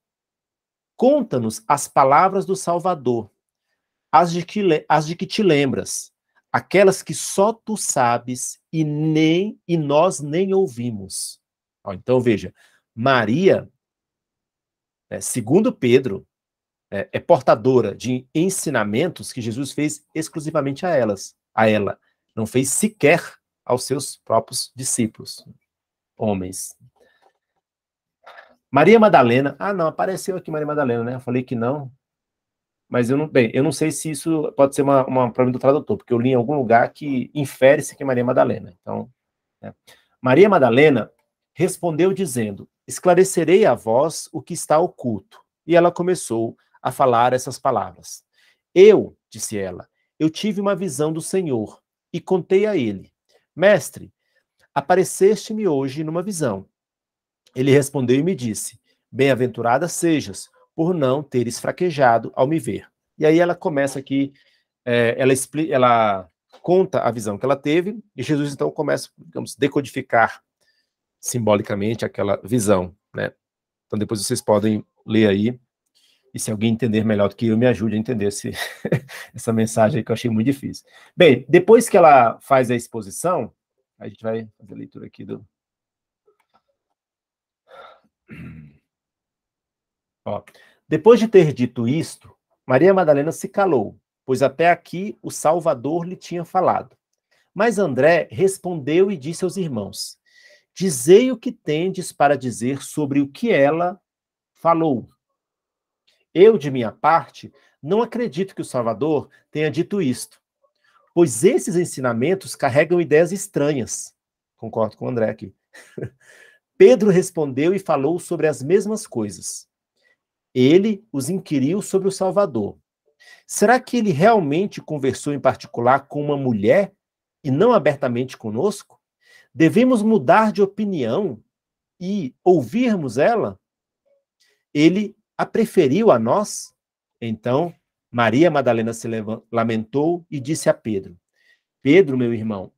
Conta-nos as palavras do Salvador, as de, que, as de que te lembras, aquelas que só tu sabes e nem e nós nem ouvimos. Então veja, Maria, né, segundo Pedro, é, é portadora de ensinamentos que Jesus fez exclusivamente a elas, a ela. Não fez sequer aos seus próprios discípulos, homens. Maria Madalena, ah não, apareceu aqui Maria Madalena, né? Eu falei que não, mas eu não, bem, eu não sei se isso pode ser uma, uma problema do tradutor, porque eu li em algum lugar que infere-se que é Maria Madalena. Então, né? Maria Madalena respondeu dizendo: Esclarecerei a vós o que está oculto. E ela começou a falar essas palavras. Eu, disse ela, eu tive uma visão do Senhor e contei a ele: Mestre, apareceste-me hoje numa visão. Ele respondeu e me disse: Bem-aventurada sejas, por não teres fraquejado ao me ver. E aí ela começa aqui, é, ela, explica, ela conta a visão que ela teve, e Jesus então começa, digamos, decodificar simbolicamente aquela visão, né? Então depois vocês podem ler aí e se alguém entender melhor do que eu, me ajude a entender esse, essa mensagem que eu achei muito difícil. Bem, depois que ela faz a exposição, a gente vai fazer a leitura aqui do. Ó, depois de ter dito isto, Maria Madalena se calou, pois até aqui o Salvador lhe tinha falado. Mas André respondeu e disse aos irmãos: Dizei o que tendes para dizer sobre o que ela falou. Eu, de minha parte, não acredito que o Salvador tenha dito isto, pois esses ensinamentos carregam ideias estranhas. Concordo com o André aqui. Pedro respondeu e falou sobre as mesmas coisas. Ele os inquiriu sobre o Salvador. Será que ele realmente conversou em particular com uma mulher e não abertamente conosco? Devemos mudar de opinião e ouvirmos ela? Ele a preferiu a nós? Então, Maria Madalena se lamentou e disse a Pedro: Pedro, meu irmão,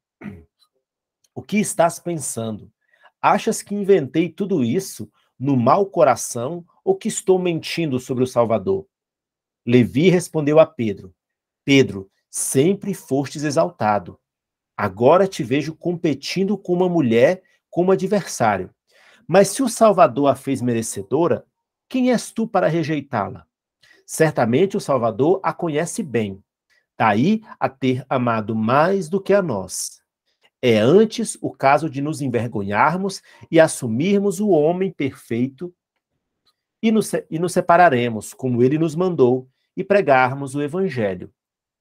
o que estás pensando? Achas que inventei tudo isso no mau coração ou que estou mentindo sobre o Salvador? Levi respondeu a Pedro: Pedro, sempre fostes exaltado. Agora te vejo competindo com uma mulher como adversário. Mas se o Salvador a fez merecedora, quem és tu para rejeitá-la? Certamente o Salvador a conhece bem, daí tá a ter amado mais do que a nós. É antes o caso de nos envergonharmos e assumirmos o homem perfeito e nos, e nos separaremos, como ele nos mandou, e pregarmos o Evangelho,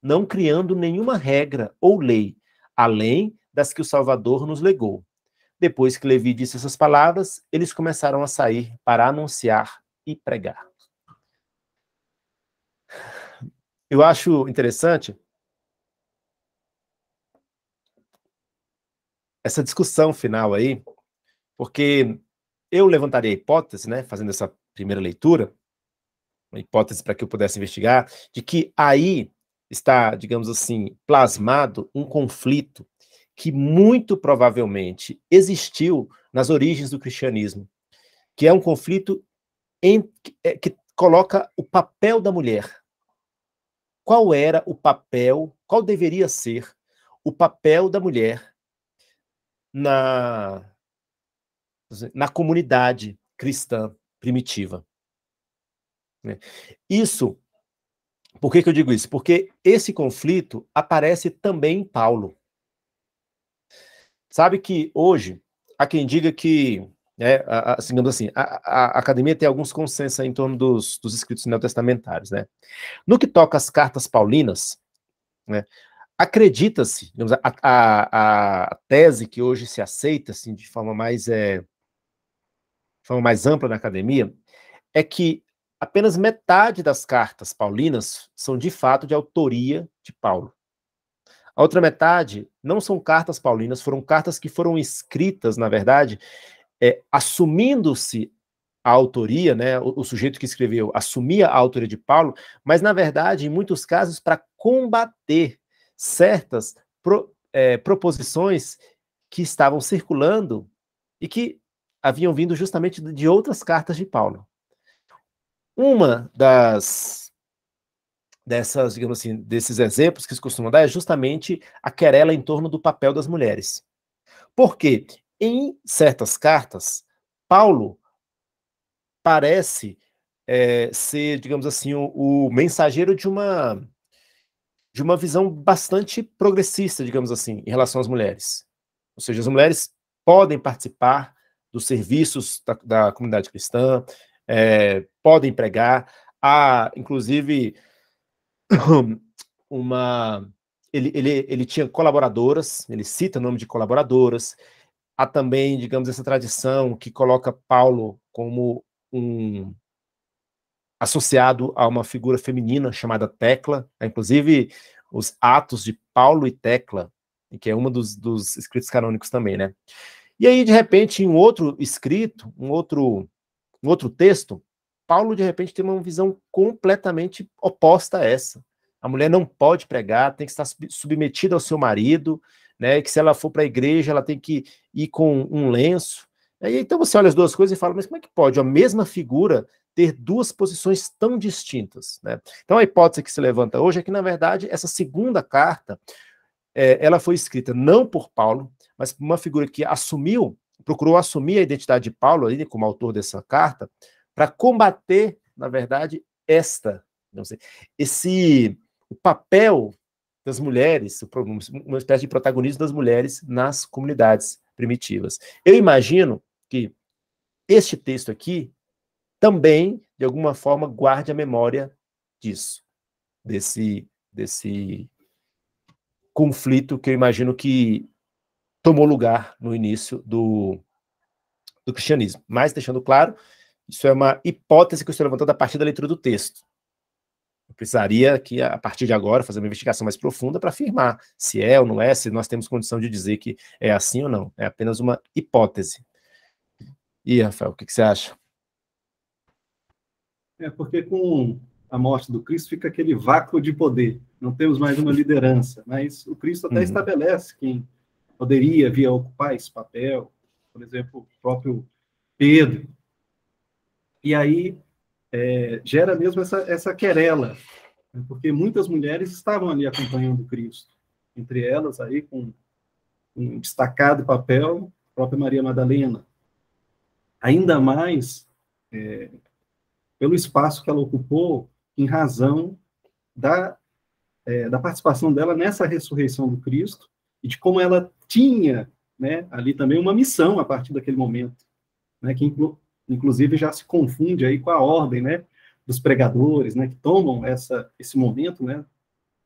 não criando nenhuma regra ou lei, além das que o Salvador nos legou. Depois que Levi disse essas palavras, eles começaram a sair para anunciar e pregar. Eu acho interessante essa discussão final aí, porque eu levantaria a hipótese, né, fazendo essa primeira leitura, uma hipótese para que eu pudesse investigar, de que aí está, digamos assim, plasmado um conflito que muito provavelmente existiu nas origens do cristianismo, que é um conflito em, é, que coloca o papel da mulher. Qual era o papel, qual deveria ser o papel da mulher na, na comunidade cristã primitiva? Né? Isso, por que, que eu digo isso? Porque esse conflito aparece também em Paulo. Sabe que hoje há quem diga que né, a, a, digamos assim, a, a, academia tem alguns consensos em torno dos, dos escritos neotestamentários, né? No que toca às cartas paulinas, né, acredita-se, a, tese que hoje se aceita, assim, de forma mais, é, de forma mais ampla na academia, é que apenas metade das cartas paulinas são de fato de autoria de Paulo. A outra metade não são cartas paulinas, foram cartas que foram escritas, na verdade, é, assumindo-se a autoria, né, o, o, sujeito que escreveu assumia a autoria de Paulo, mas na verdade, em muitos casos, para combater certas pro, é, proposições que estavam circulando e que haviam vindo justamente de outras cartas de Paulo. Uma das dessas, digamos assim, desses exemplos que se costuma dar é justamente a querela em torno do papel das mulheres. Porque em certas cartas, Paulo parece é, ser, digamos assim, o, o, mensageiro de uma de uma visão bastante progressista, digamos assim, em relação às mulheres. Ou seja, as mulheres podem participar dos serviços da, da comunidade cristã, é, podem pregar. Há, inclusive, uma. Ele, ele, ele tinha colaboradoras, ele cita o nome de colaboradoras, há também, digamos, essa tradição que coloca Paulo como um associado a uma figura feminina chamada Tecla. Né, inclusive, os Atos de Paulo e Tecla, que é uma dos, dos escritos canônicos também, né? E aí, de repente, em um outro escrito, um outro, um outro texto, Paulo, de repente, tem uma visão completamente oposta a essa. A mulher não pode pregar, tem que estar submetida ao seu marido, né? Que se ela for para a igreja, ela tem que ir com um lenço. então você olha as duas coisas e fala, mas como é que pode a mesma figura ter duas posições tão distintas? Né? Então a hipótese que se levanta hoje é que, na verdade, essa segunda carta é, ela foi escrita não por Paulo, mas por uma figura que assumiu, procurou assumir a identidade de Paulo ali, como autor dessa carta, para combater, na verdade, esta, não sei, esse o papel das mulheres, uma espécie de protagonismo das mulheres nas comunidades primitivas. Eu imagino que este texto aqui também, de alguma forma, guarde a memória disso, desse, desse conflito que eu imagino que tomou lugar no início do, do cristianismo. Mas, deixando claro, isso é uma hipótese que eu estou levantando a partir da leitura do texto. Eu precisaria que, a partir de agora, fazer uma investigação mais profunda para afirmar se é ou não é, se nós temos condição de dizer que é assim ou não. É apenas uma hipótese. E, Rafael, o que, que você acha? É porque com a morte do Cristo fica aquele vácuo de poder. Não temos mais uma liderança, mas o Cristo até uhum. estabelece quem poderia vir a ocupar esse papel, por exemplo, o próprio Pedro. E aí é, gera mesmo essa, essa querela, né? porque muitas mulheres estavam ali acompanhando Cristo, entre elas aí com um destacado papel, a própria Maria Madalena. Ainda mais é, pelo espaço que ela ocupou em razão da, é, da participação dela nessa ressurreição do Cristo e de como ela tinha né, ali também uma missão a partir daquele momento, né, que inclusive já se confunde aí com a ordem, né, dos pregadores, né, que tomam essa, esse momento, né,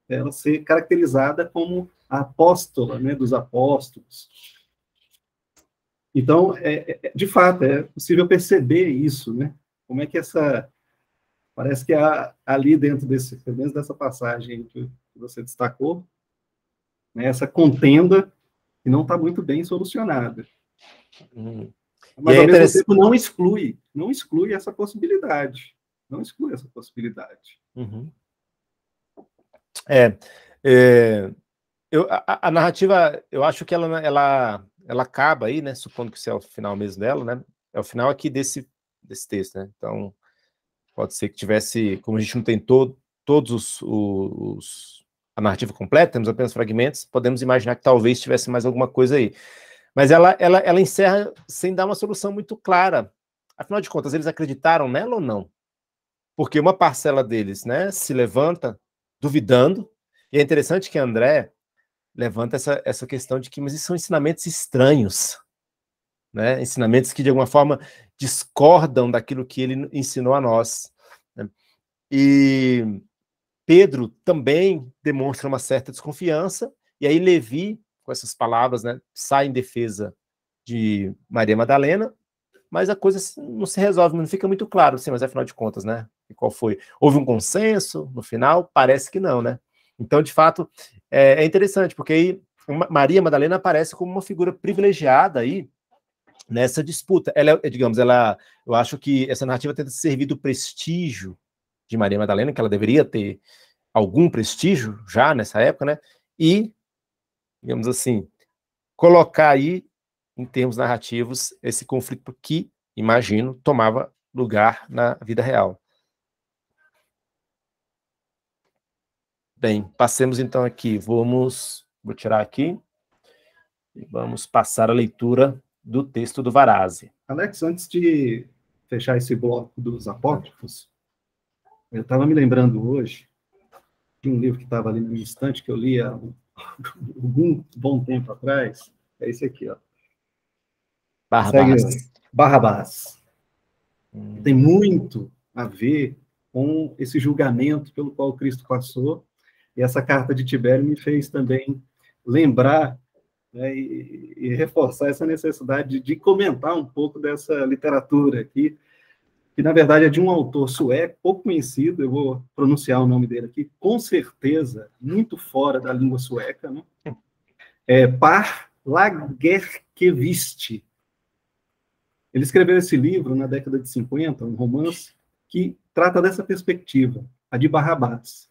ela ser caracterizada como a apóstola, né, dos apóstolos. Então, é, é, é, de fato, é possível perceber isso, né, como é que essa, parece que há, ali dentro desse, pelo menos dessa passagem que você destacou, né, essa contenda que não está muito bem solucionada. Hum. Mas e é ao é mesmo tempo não exclui, não exclui essa possibilidade. Não exclui essa possibilidade. Uhum. É, é eu, a, a, narrativa, eu acho que ela, ela, ela acaba aí, né? Supondo que isso é o final mesmo dela, né? É o final aqui desse, desse texto, né? Então, pode ser que tivesse, como a gente não tem todos os, os a narrativa completa, temos apenas fragmentos, podemos imaginar que talvez tivesse mais alguma coisa aí. Mas ela, ela, ela encerra sem dar uma solução muito clara. Afinal de contas, eles acreditaram nela ou não? Porque uma parcela deles né, se levanta duvidando, e é interessante que André levanta essa, essa questão de que mas isso são ensinamentos estranhos, né? ensinamentos que de alguma forma discordam daquilo que ele ensinou a nós. Né? E Pedro também demonstra uma certa desconfiança, e aí Levi com essas palavras, né, sai em defesa de Maria Madalena, mas a coisa não se resolve, não fica muito claro, assim, mas afinal de contas, né? E qual foi? Houve um consenso no final? Parece que não, né? Então, de fato, é, é interessante, porque aí Maria Madalena aparece como uma figura privilegiada aí nessa disputa. Ela, é, digamos, ela, eu acho que essa narrativa tenta servir do prestígio de Maria Madalena, que ela deveria ter algum prestígio já nessa época, né? E digamos assim, colocar aí, em termos narrativos, esse conflito que, imagino, tomava lugar na vida real. Bem, passemos então aqui. Vamos, vou tirar aqui e vamos passar a leitura do texto do Varazzi. Alex, antes de fechar esse bloco dos apócrifos, eu estava me lembrando hoje de um livro que estava ali no instante que eu li há algum bom tempo atrás, é esse aqui, ó. Barrabás. Barrabás. Hum. Tem muito a ver com esse julgamento pelo qual Cristo passou, e essa carta de Tibério me fez também lembrar né, e, e, reforçar essa necessidade de, de comentar um pouco dessa literatura aqui, que na verdade é de um autor sueco pouco conhecido, eu vou pronunciar o nome dele aqui, com certeza, muito fora da língua sueca, né? É Par Lagerkvist. Ele escreveu esse livro na década de 50, um romance que trata dessa perspectiva, a de Barrabás,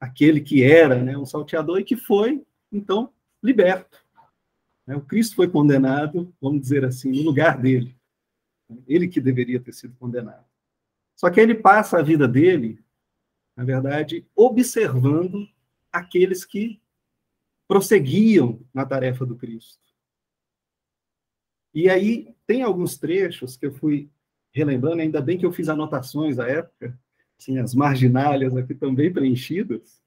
aquele que era né, um salteador e que foi, então, liberto. Né? O Cristo foi condenado, vamos dizer assim, no lugar dele. Ele que deveria ter sido condenado. Só que ele passa a vida dele, na verdade, observando aqueles que prosseguiam na tarefa do Cristo. E aí tem alguns trechos que eu fui relembrando, ainda bem que eu fiz anotações à época, assim, as marginalhas aqui também preenchidas.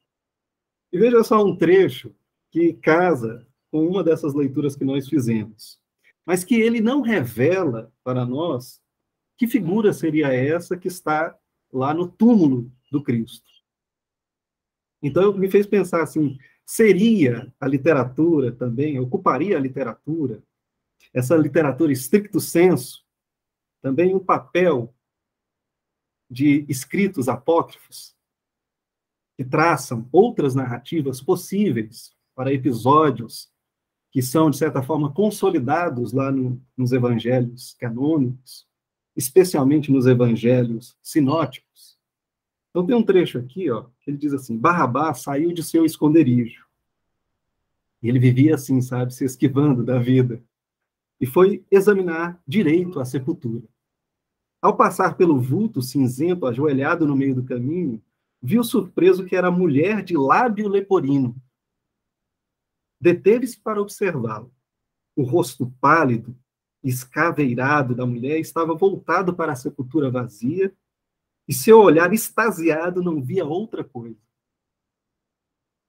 E veja só um trecho que casa com uma dessas leituras que nós fizemos mas que ele não revela para nós que figura seria essa que está lá no túmulo do Cristo. Então, me fez pensar assim: seria a literatura também, ocuparia a literatura, essa literatura estricto senso, também um papel de escritos apócrifos que traçam outras narrativas possíveis para episódios que são, de certa forma, consolidados lá no, nos evangelhos canônicos, especialmente nos evangelhos sinóticos. Então, tem um trecho aqui, ó, que ele diz assim: Barrabás saiu de seu esconderijo. E ele vivia assim, sabe, se esquivando da vida. E foi examinar direito a sepultura. Ao passar pelo vulto cinzento ajoelhado no meio do caminho, viu surpreso que era mulher de lábio leporino Deteve-se para observá-lo. O rosto pálido, escaveirado da mulher estava voltado para a sepultura vazia, e seu olhar extasiado não via outra coisa.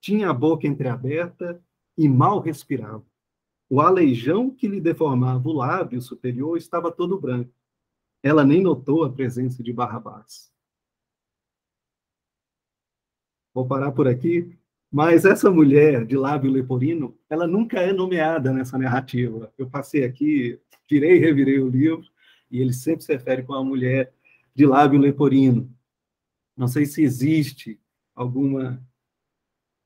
Tinha a boca entreaberta e mal respirava. O aleijão que lhe deformava o lábio superior estava todo branco. Ela nem notou a presença de Barrabás. Vou parar por aqui. Mas essa mulher de lábio leporino, ela nunca é nomeada nessa narrativa. Eu passei aqui, tirei e revirei o livro, e ele sempre se refere com a mulher de lábio leporino. Não sei se existe alguma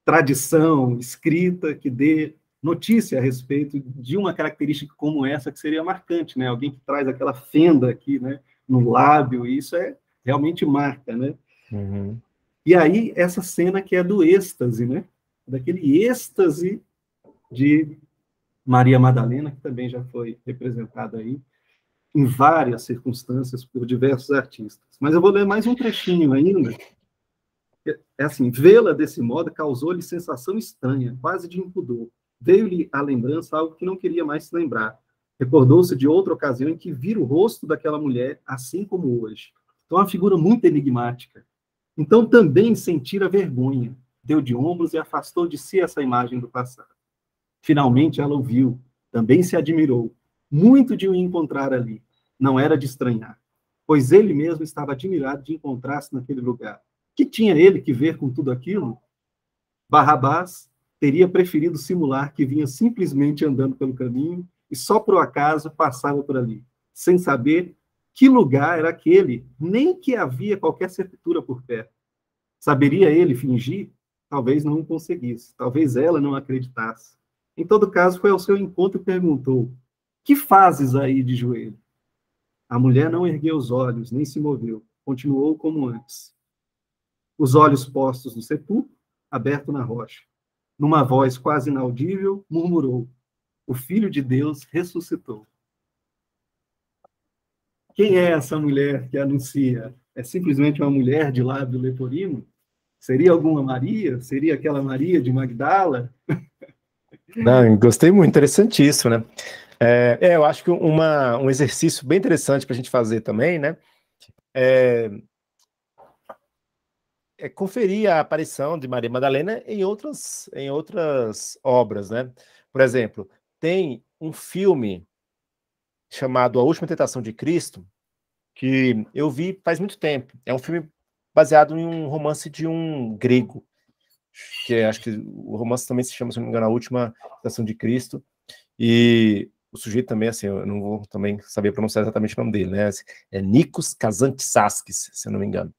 tradição escrita que dê notícia a respeito de uma característica como essa que seria marcante, né? Alguém que traz aquela fenda aqui, né, no lábio, e isso é realmente marca, né? Uhum. E aí, essa cena que é do êxtase, né? Daquele êxtase de Maria Madalena, que também já foi representada aí em várias circunstâncias por diversos artistas. Mas eu vou ler mais um trechinho ainda. É assim, vê-la desse modo causou-lhe sensação estranha, quase de impudor. Veio-lhe à lembrança algo que não queria mais se lembrar. Recordou-se de outra ocasião em que vira o rosto daquela mulher assim como hoje. Então, é uma figura muito enigmática. Então também sentira a vergonha, deu de ombros e afastou de si essa imagem do passado. Finalmente ela ouviu, também se admirou, muito de o encontrar ali, não era de estranhar, pois ele mesmo estava admirado de encontrar-se naquele lugar. Que tinha ele que ver com tudo aquilo? Barrabás teria preferido simular que vinha simplesmente andando pelo caminho e só por acaso passava por ali, sem saber que lugar era aquele? Nem que havia qualquer sepultura por perto. Saberia ele fingir? Talvez não conseguisse, talvez ela não acreditasse. Em todo caso, foi ao seu encontro e perguntou: Que fazes aí de joelho? A mulher não ergueu os olhos, nem se moveu. Continuou como antes. Os olhos postos no sepulcro, aberto na rocha. Numa voz quase inaudível, murmurou: O filho de Deus ressuscitou. Quem é essa mulher que anuncia? É simplesmente uma mulher de lábio leporino? Seria alguma Maria? Seria aquela Maria de Magdala? Não, gostei muito, interessantíssimo, né? É, é eu acho que uma, um exercício bem interessante para a gente fazer também, né? É, é, conferir a aparição de Maria Madalena em outras, em outras obras, né? Por exemplo, tem um filme chamado A Última Tentação de Cristo, que eu vi faz muito tempo. É um filme baseado em um romance de um grego, que é, acho que o romance também se chama, se não me engano, A Última Tentação de Cristo. E o sujeito também, assim, eu não vou também saber pronunciar exatamente o nome dele, né? É Nikos Kazantzakis se eu não me engano.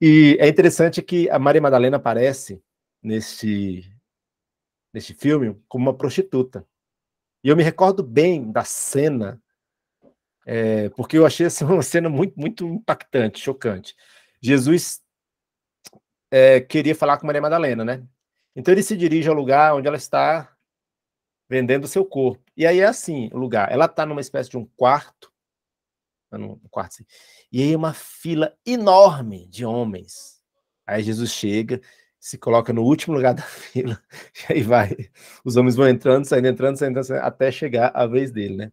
E é interessante que a Maria Madalena aparece neste, neste filme como uma prostituta. E eu me recordo bem da cena, é, porque eu achei assim, uma cena muito, muito impactante, chocante. Jesus é, queria falar com Maria Madalena, né? Então ele se dirige ao lugar onde ela está vendendo o seu corpo. E aí é assim o lugar. Ela está numa espécie de um quarto, num quarto assim, e aí uma fila enorme de homens. Aí Jesus chega, se coloca no último lugar da fila, e aí vai. Os homens vão entrando, saindo, entrando, saindo, saindo até chegar a vez dele, né?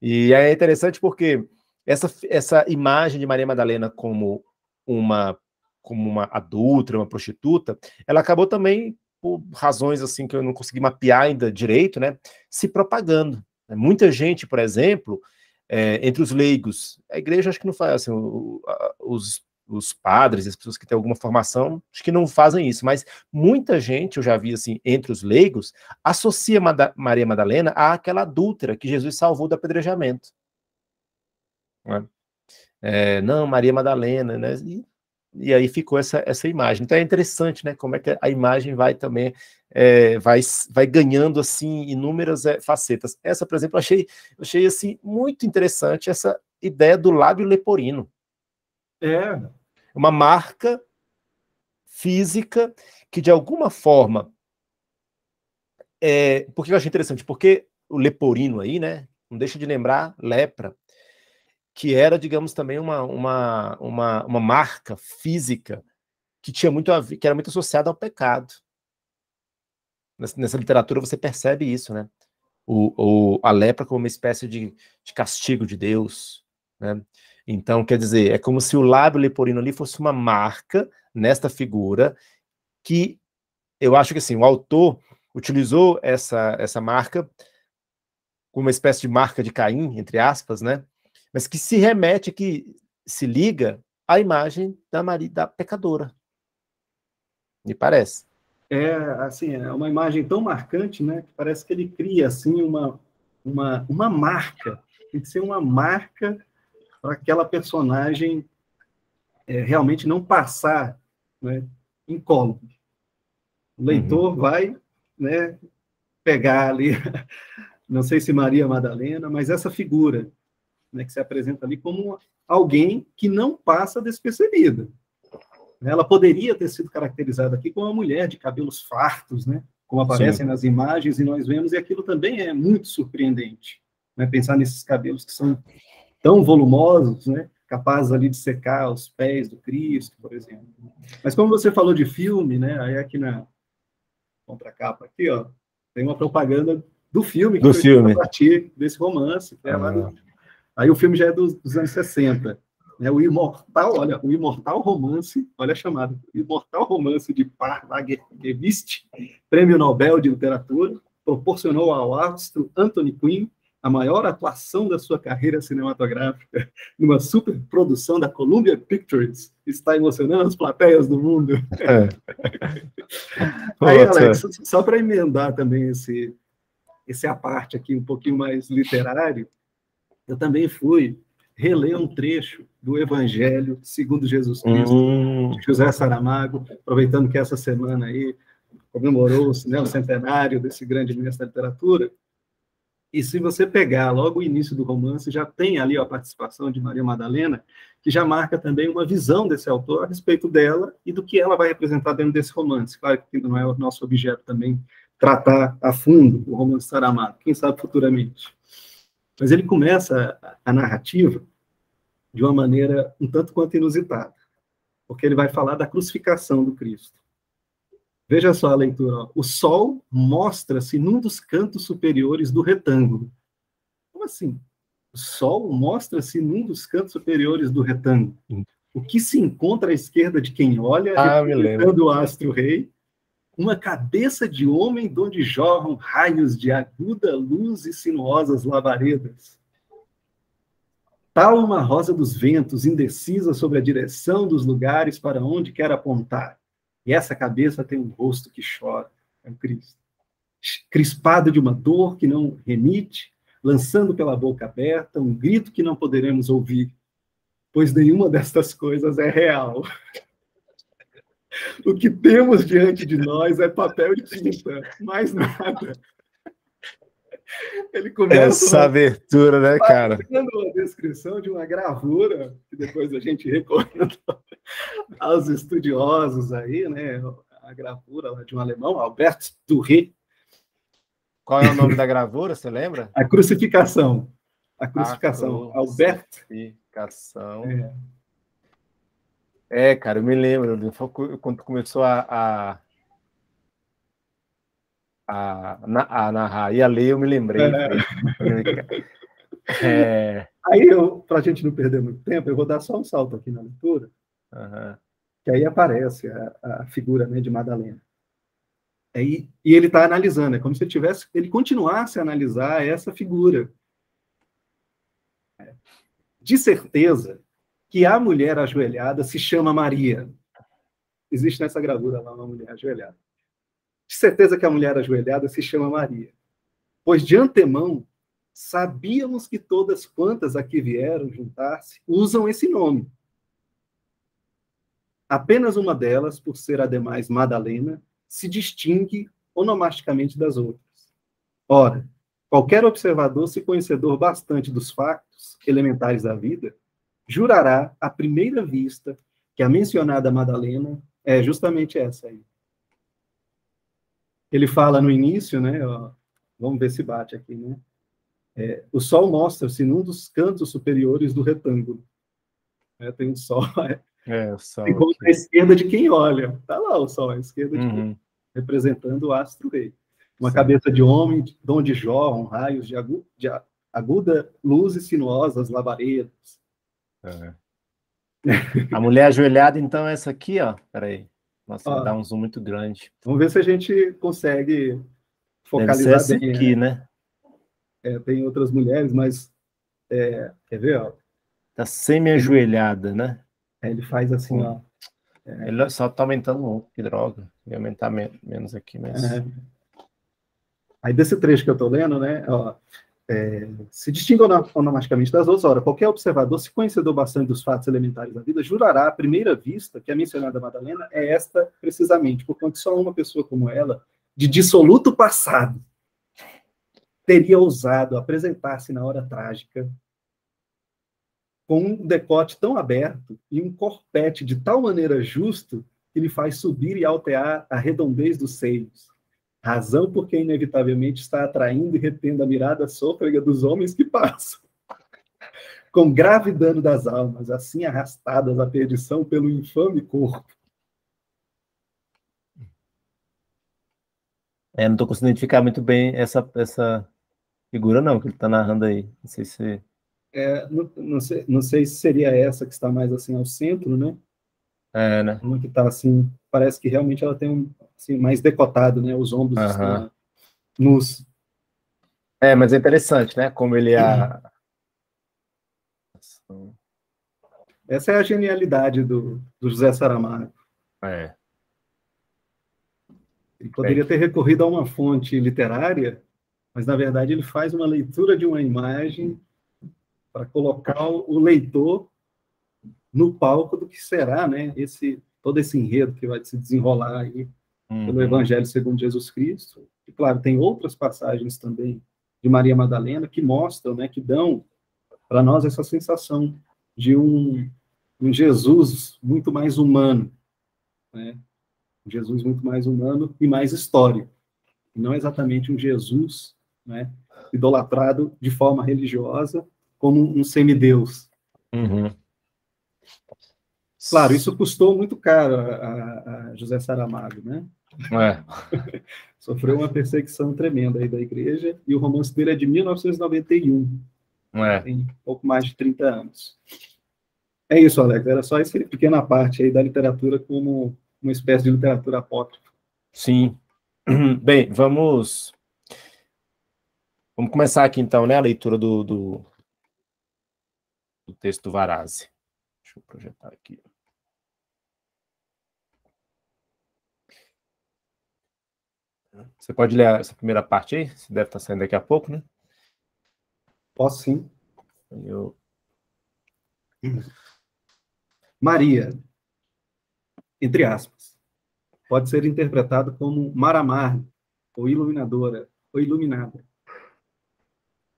E é interessante porque essa, essa imagem de Maria Madalena como uma como uma adulta, uma prostituta, ela acabou também por razões assim que eu não consegui mapear ainda direito, né? Se propagando. Né? Muita gente, por exemplo, é, entre os leigos, a igreja acho que não faz assim, o, a, os os padres, as pessoas que têm alguma formação, acho que não fazem isso, mas muita gente, eu já vi assim, entre os leigos, associa Maria Madalena àquela adúltera que Jesus salvou do apedrejamento. Não, é? é? não Maria Madalena, né? E, e, aí ficou essa, essa imagem. Então é interessante, né? Como é que a imagem vai também, é, vai, vai ganhando, assim, inúmeras é, facetas. Essa, por exemplo, eu achei, achei, assim, muito interessante essa ideia do lábio leporino. É, uma marca física que, de alguma forma, é, porque eu achei interessante, porque o leporino aí, né, não deixa de lembrar lepra, que era, digamos, também uma, uma, uma, uma marca física que tinha muito que era muito associada ao pecado. Nessa, nessa literatura você percebe isso, né? O, o, a lepra como uma espécie de, de castigo de Deus, né? Então, quer dizer, é como se o lábio leporino ali fosse uma marca nesta figura que eu acho que assim, o autor utilizou essa, essa marca como uma espécie de marca de Caim, entre aspas, né? Mas que se remete, que se liga à imagem da Maria, da pecadora. Me parece. É, assim, é uma imagem tão marcante, né? Que parece que ele cria, assim, uma, uma, uma marca. Tem que ser uma marca para aquela personagem é, realmente não passar né, incólume. O leitor uhum. vai né, pegar ali, não sei se Maria Madalena, mas essa figura né, que se apresenta ali como alguém que não passa despercebida. Ela poderia ter sido caracterizada aqui como uma mulher de cabelos fartos, né? como aparecem Sim. nas imagens e nós vemos, e aquilo também é muito surpreendente. Né? Pensar nesses cabelos que são tão volumosos, né? capazes ali de secar os pés do Cristo, por exemplo. Mas como você falou de filme, né? Aí aqui na contracapa aqui, ó, tem uma propaganda do filme que do filme. a partir desse romance. É ah. Aí o filme já é dos, dos anos 60. Né? O imortal, olha, o imortal romance, olha a chamada, imortal romance de Parvagervist, prêmio Nobel de literatura, proporcionou ao astro Anthony Quinn a maior atuação da sua carreira cinematográfica numa superprodução da Columbia Pictures está emocionando as plateias do mundo. É. Aí, é. Alex, só para emendar também esse, esse a parte aqui um pouquinho mais literário, eu também fui reler um trecho do Evangelho segundo Jesus Cristo, hum. de José Saramago, aproveitando que essa semana aí comemorou-se né, o centenário desse grande mestre da literatura, e se você pegar logo o início do romance, já tem ali a participação de Maria Madalena, que já marca também uma visão desse autor a respeito dela e do que ela vai representar dentro desse romance. Claro que não é o nosso objeto também tratar a fundo o romance Saramago, quem sabe futuramente. Mas ele começa a narrativa de uma maneira um tanto quanto inusitada, porque ele vai falar da crucificação do Cristo. Veja só a leitura. O Sol mostra-se num dos cantos superiores do retângulo. Como assim? O Sol mostra-se num dos cantos superiores do retângulo. O que se encontra à esquerda de quem olha, ah, representando o astro-rei, uma cabeça de homem de onde jorram raios de aguda luz e sinuosas lavaredas. Tal uma rosa dos ventos, indecisa sobre a direção dos lugares para onde quer apontar. E essa cabeça tem um rosto que chora, é um Cristo. Crispado de uma dor que não remite, lançando pela boca aberta um grito que não poderemos ouvir, pois nenhuma destas coisas é real. O que temos diante de nós é papel e tinta, mais nada. Ele começa essa uma, abertura, né, cara? Uma descrição de uma gravura que depois a gente recomendou aos estudiosos aí, né? A gravura de um alemão, Albert Dury. Qual é o nome da gravura, você lembra? A Crucificação. A Crucificação. A Albert. Crucificação. É. é. cara, eu me lembro. Quando começou a, a... A, a, narrar e a ler, eu me lembrei. É. É... Aí, para a gente não perder muito tempo, eu vou dar só um salto aqui na leitura Uhum. Que aí aparece a, a figura né, de Madalena. É, e ele está analisando, é como se ele tivesse, ele continuasse a analisar essa figura. É. De certeza que a mulher ajoelhada se chama Maria. Existe nessa gravura lá uma mulher ajoelhada. De certeza que a mulher ajoelhada se chama Maria. Pois de antemão sabíamos que todas quantas aqui vieram juntar-se usam esse nome. Apenas uma delas, por ser ademais Madalena, se distingue onomasticamente das outras. Ora, qualquer observador, se conhecedor bastante dos factos elementares da vida, jurará à primeira vista que a mencionada Madalena é justamente essa aí. Ele fala no início, né? Ó, vamos ver se bate aqui, né? É, o sol mostra-se num dos cantos superiores do retângulo. É, tem um sol é, é, o sol Encontra aqui. a esquerda de quem olha. Tá lá o sol, à esquerda de quem, uhum. representando o astro rei. Uma Sim. cabeça de homem, dom de Jó, um raios de, agu, de aguda, luzes sinuosas, labaredas. É. A mulher ajoelhada, então, é essa aqui, ó. Peraí. Nossa, ó, dá um zoom muito grande. Vamos ver se a gente consegue focalizar Deve bem, aqui, né? né? É, tem outras mulheres, mas é, quer ver? Ó. Tá semi-ajoelhada, né? Ele faz assim, ó. É... Ele é só tá aumentando um, que droga. Ia aumentar menos aqui, mas. É. Aí desse trecho que eu tô lendo, né? Ó, é, se distingue onomasticamente das outras. Ora, qualquer observador, se conhecedor bastante dos fatos elementares da vida, jurará à primeira vista que a mencionada Madalena é esta precisamente, porquanto só uma pessoa como ela, de dissoluto passado, teria ousado apresentar-se na hora trágica com um decote tão aberto e um corpete de tal maneira justo que lhe faz subir e altear a redondez dos seios. Razão porque inevitavelmente está atraindo e retendo a mirada sôfrega dos homens que passam. Com grave dano das almas, assim arrastadas à perdição pelo infame corpo. É, não estou conseguindo identificar muito bem essa, essa figura, não, que ele está narrando aí. Não sei se é, não, não, sei, não sei se seria essa que está mais assim ao centro, né? É, né? Uma que está assim, parece que realmente ela tem um assim, mais decotado, né? Os ombros uhum. estão nus. É, mas é interessante, né? Como ele é a. Uhum. Essa é a genialidade do, do José Saramago. É. Ele poderia ter recorrido a uma fonte literária, mas na verdade ele faz uma leitura de uma imagem para colocar o leitor no palco do que será, né, esse todo esse enredo que vai se desenrolar aí uhum. pelo Evangelho segundo Jesus Cristo. E claro, tem outras passagens também de Maria Madalena que mostram, né, que dão para nós essa sensação de um, um Jesus muito mais humano, né? Um Jesus muito mais humano e mais histórico, não exatamente um Jesus, né, idolatrado de forma religiosa como um semideus. Uhum. Claro, isso custou muito caro a, a, a José Saramago, né? É. Sofreu uma perseguição tremenda aí da igreja, e o romance dele é de 1991. É. Tem pouco mais de 30 anos. É isso, Alex, era só essa pequena parte aí da literatura como uma espécie de literatura apócrifa. Sim. Bem, vamos... Vamos começar aqui então, né, a leitura do, do do texto do Varazzi. Deixa eu projetar aqui. Você pode ler essa primeira parte aí? Você deve estar saindo daqui a pouco, né? Posso sim. Eu... Maria, entre aspas, pode ser interpretado como Maramar, ou iluminadora, ou iluminada.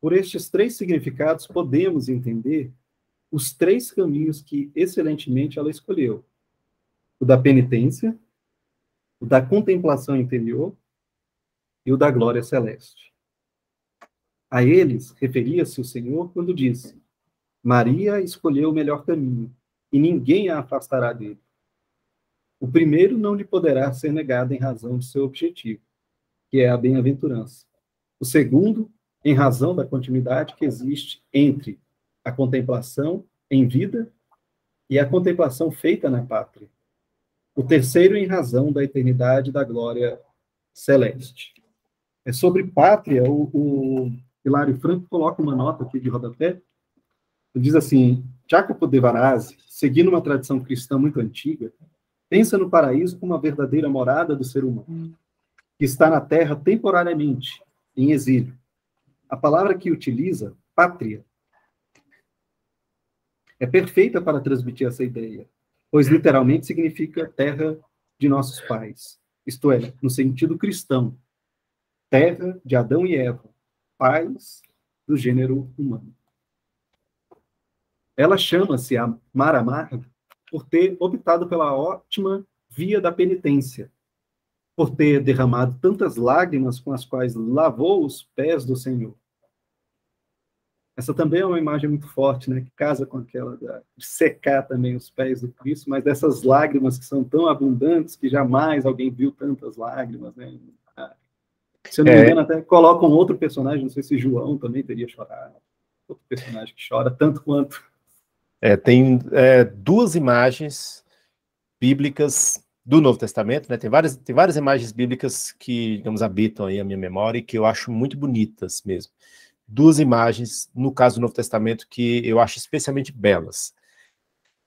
Por estes três significados, podemos entender os três caminhos que, excelentemente, ela escolheu: o da penitência, o da contemplação interior e o da glória celeste. A eles referia-se o Senhor quando disse: Maria escolheu o melhor caminho, e ninguém a afastará dele. O primeiro não lhe poderá ser negado em razão de seu objetivo, que é a bem-aventurança. O segundo, em razão da continuidade que existe entre a contemplação em vida e a contemplação feita na pátria. O terceiro, em razão da eternidade da glória celeste. É sobre pátria, o, o Hilário Franco coloca uma nota aqui de rodapé. Ele diz assim: Jacopo de Varazzi, seguindo uma tradição cristã muito antiga, pensa no paraíso como a verdadeira morada do ser humano, que está na terra temporariamente, em exílio. A palavra que utiliza, pátria, é perfeita para transmitir essa ideia, pois literalmente significa terra de nossos pais, isto é, no sentido cristão, terra de Adão e Eva, pais do gênero humano. Ela chama-se a Mar Amarga por ter optado pela ótima via da penitência, por ter derramado tantas lágrimas com as quais lavou os pés do Senhor. Essa também é uma imagem muito forte, né? Que casa com aquela da, de secar também os pés do Cristo, mas dessas lágrimas que são tão abundantes que jamais alguém viu tantas lágrimas, né? Ah, se eu não me é. engano, até coloca um outro personagem, não sei se João também teria chorado. Outro personagem que chora tanto quanto. É, tem é, duas imagens bíblicas do Novo Testamento, né? Tem várias, tem várias imagens bíblicas que, digamos, habitam aí a minha memória e que eu acho muito bonitas mesmo duas imagens, no caso do Novo Testamento, que eu acho especialmente belas.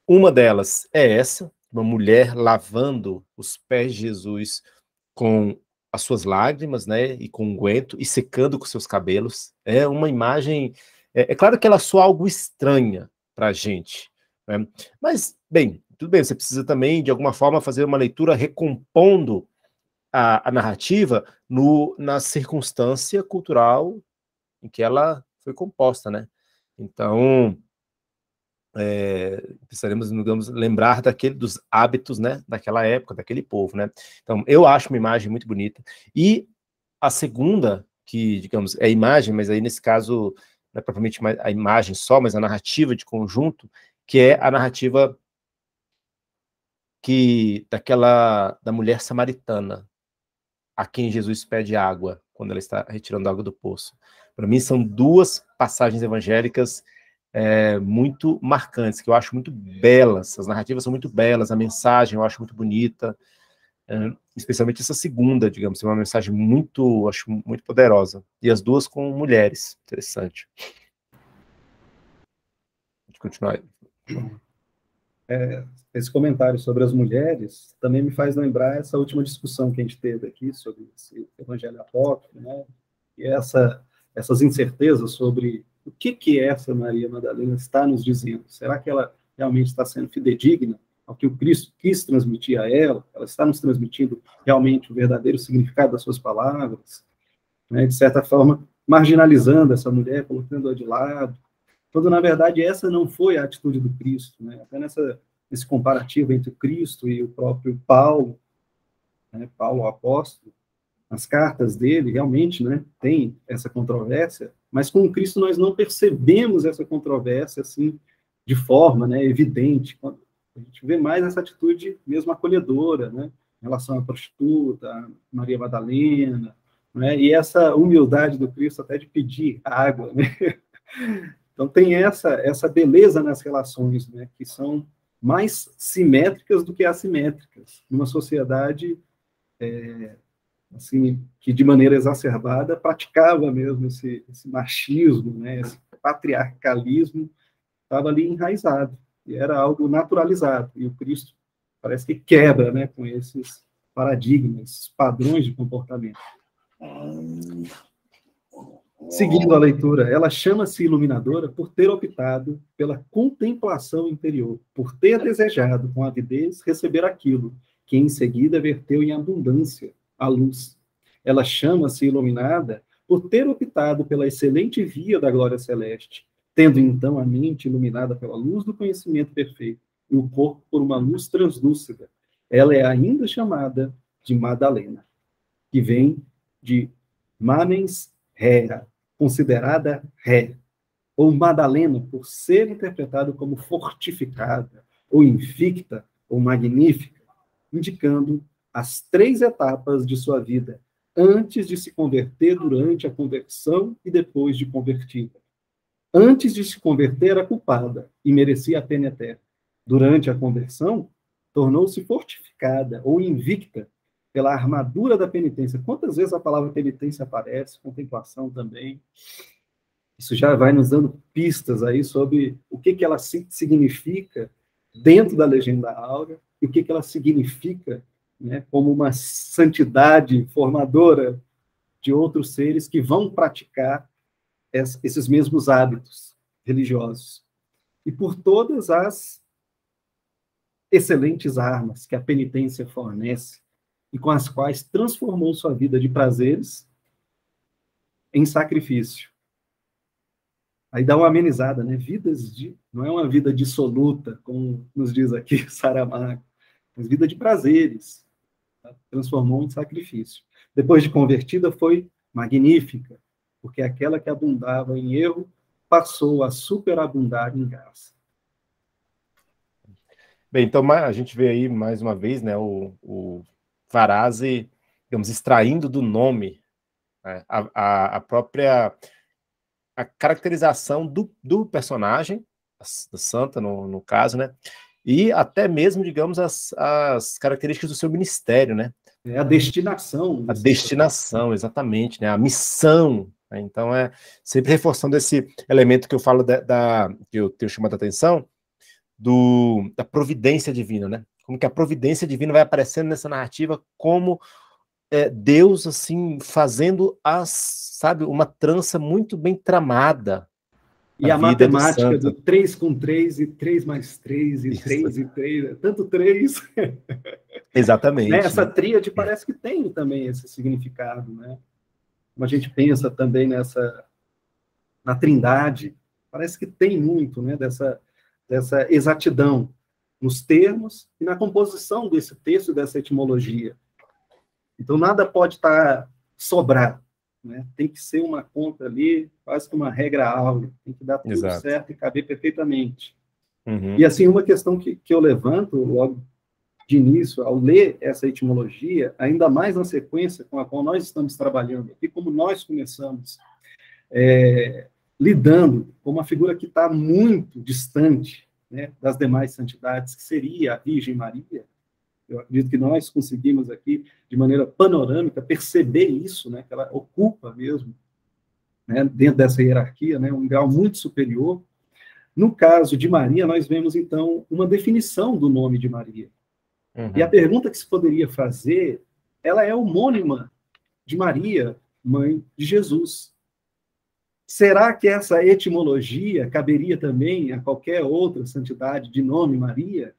Uma delas é essa, uma mulher lavando os pés de Jesus com as suas lágrimas, né, e com unguento, um e secando com seus cabelos. É uma imagem. É, é claro que ela soa algo estranha para a gente, né? mas, bem, tudo bem, você precisa também, de alguma forma, fazer uma leitura recompondo a, a narrativa no, na circunstância cultural em que ela foi composta, né? Então, é, precisaremos, digamos, lembrar daquele, dos hábitos, né, daquela época, daquele povo, né? Então, eu acho uma imagem muito bonita. E a segunda, que, digamos, é a imagem, mas aí nesse caso não é propriamente a imagem só, mas a narrativa de conjunto, que é a narrativa que daquela da mulher samaritana a quem Jesus pede água quando ela está retirando água do poço. Para mim, são duas passagens evangélicas é, muito marcantes, que eu acho muito belas. As narrativas são muito belas, a mensagem eu acho muito bonita, é, especialmente essa segunda, digamos, é uma mensagem muito, acho muito poderosa. E as duas com mulheres, interessante. Pode continuar. É, esse comentário sobre as mulheres também me faz lembrar essa última discussão que a gente teve aqui sobre esse evangelho apócrifo, né? E essa essas incertezas sobre o que, que essa Maria Madalena está nos dizendo. Será que ela realmente está sendo fidedigna ao que o Cristo quis transmitir a ela? Ela está nos transmitindo realmente o verdadeiro significado das suas palavras? Né? De certa forma, marginalizando essa mulher, colocando-a de lado, quando na verdade essa não foi a atitude do Cristo. Né? Até nessa, nesse comparativo entre o Cristo e o próprio Paulo, né? Paulo o apóstolo, as cartas dele realmente né, tem essa controvérsia, mas com Cristo nós não percebemos essa controvérsia assim de forma né, evidente. A gente vê mais essa atitude mesmo acolhedora, né, em relação à prostituta, à Maria Madalena, né, e essa humildade do Cristo até de pedir água. Né? Então tem essa essa beleza nas relações, né, que são mais simétricas do que assimétricas, numa sociedade é, assim, que de maneira exacerbada praticava mesmo esse, esse machismo, né, esse patriarcalismo, estava ali enraizado, e era algo naturalizado, e o Cristo parece que quebra né, com esses paradigmas, esses padrões de comportamento. Seguindo a leitura, ela chama-se iluminadora por ter optado pela contemplação interior, por ter desejado com avidez receber aquilo que em seguida verteu em abundância a luz. Ela chama-se iluminada por ter optado pela excelente via da glória celeste, tendo então a mente iluminada pela luz do conhecimento perfeito e o corpo por uma luz translúcida. Ela é ainda chamada de Madalena, que vem de Manens Hera, considerada ré, ou Madalena, por ser interpretado como fortificada, ou invicta, ou magnífica, indicando as três etapas de sua vida, antes de se converter, durante a conversão e depois de convertida. Antes de se converter, era culpada e merecia a pena eterna. Durante a conversão, tornou-se fortificada ou invicta pela armadura da penitência. Quantas vezes a palavra penitência aparece, contemplação também. Isso já vai nos dando pistas aí sobre o que, que ela significa dentro da legenda áurea e o que, que ela significa né, como uma santidade formadora de outros seres que vão praticar esses mesmos hábitos religiosos. E por todas as excelentes armas que a penitência fornece e com as quais transformou sua vida de prazeres em sacrifício. Aí dá uma amenizada, né? Vidas de não é uma vida dissoluta, como nos diz aqui Saramago, mas vida de prazeres, transformou em sacrifício. Depois de convertida, foi magnífica, porque aquela que abundava em erro passou a superabundar em graça. Bem, então a gente vê aí mais uma vez né, o, o Varazzi, digamos, extraindo do nome né, a, a, a, própria a caracterização do, do personagem, da santa no, no caso, né? e até mesmo, digamos, as, as características do seu ministério, né? É a destinação. A destinação, exatamente, né? A missão. Né? Então, é sempre reforçando esse elemento que eu falo da, da que eu tenho chamado a atenção, do, da providência divina, né? Como que a providência divina vai aparecendo nessa narrativa como é, Deus, assim, fazendo as, sabe, uma trança muito bem tramada e a, é matemática do, do 3 com 3 e 3 mais 3 e Isso. 3 e 3, tanto 3. Exatamente. né? Essa né? tríade parece que tem também esse significado, né? Como a gente pensa também nessa na Trindade, parece que tem muito, né, dessa dessa exatidão nos termos e na composição desse texto, dessa etimologia. Então nada pode estar tá sobrar. Né? Tem que ser uma conta ali, quase que uma regra áurea, tem que dar tudo Exato. certo e caber perfeitamente. Uhum. E assim, uma questão que, que eu levanto logo de início, ao ler essa etimologia, ainda mais na sequência com a qual nós estamos trabalhando aqui, como nós começamos é, lidando com uma figura que está muito distante né, das demais santidades, que seria a Virgem Maria, eu acredito que nós conseguimos aqui, de maneira panorâmica, perceber isso, né, que ela ocupa mesmo, né, dentro dessa hierarquia, né, um grau muito superior. No caso de Maria, nós vemos, então, uma definição do nome de Maria. Uhum. E a uhum. pergunta que se poderia fazer, ela é homônima de Maria, mãe de Jesus. Será que essa etimologia caberia também a qualquer outra santidade de nome Maria?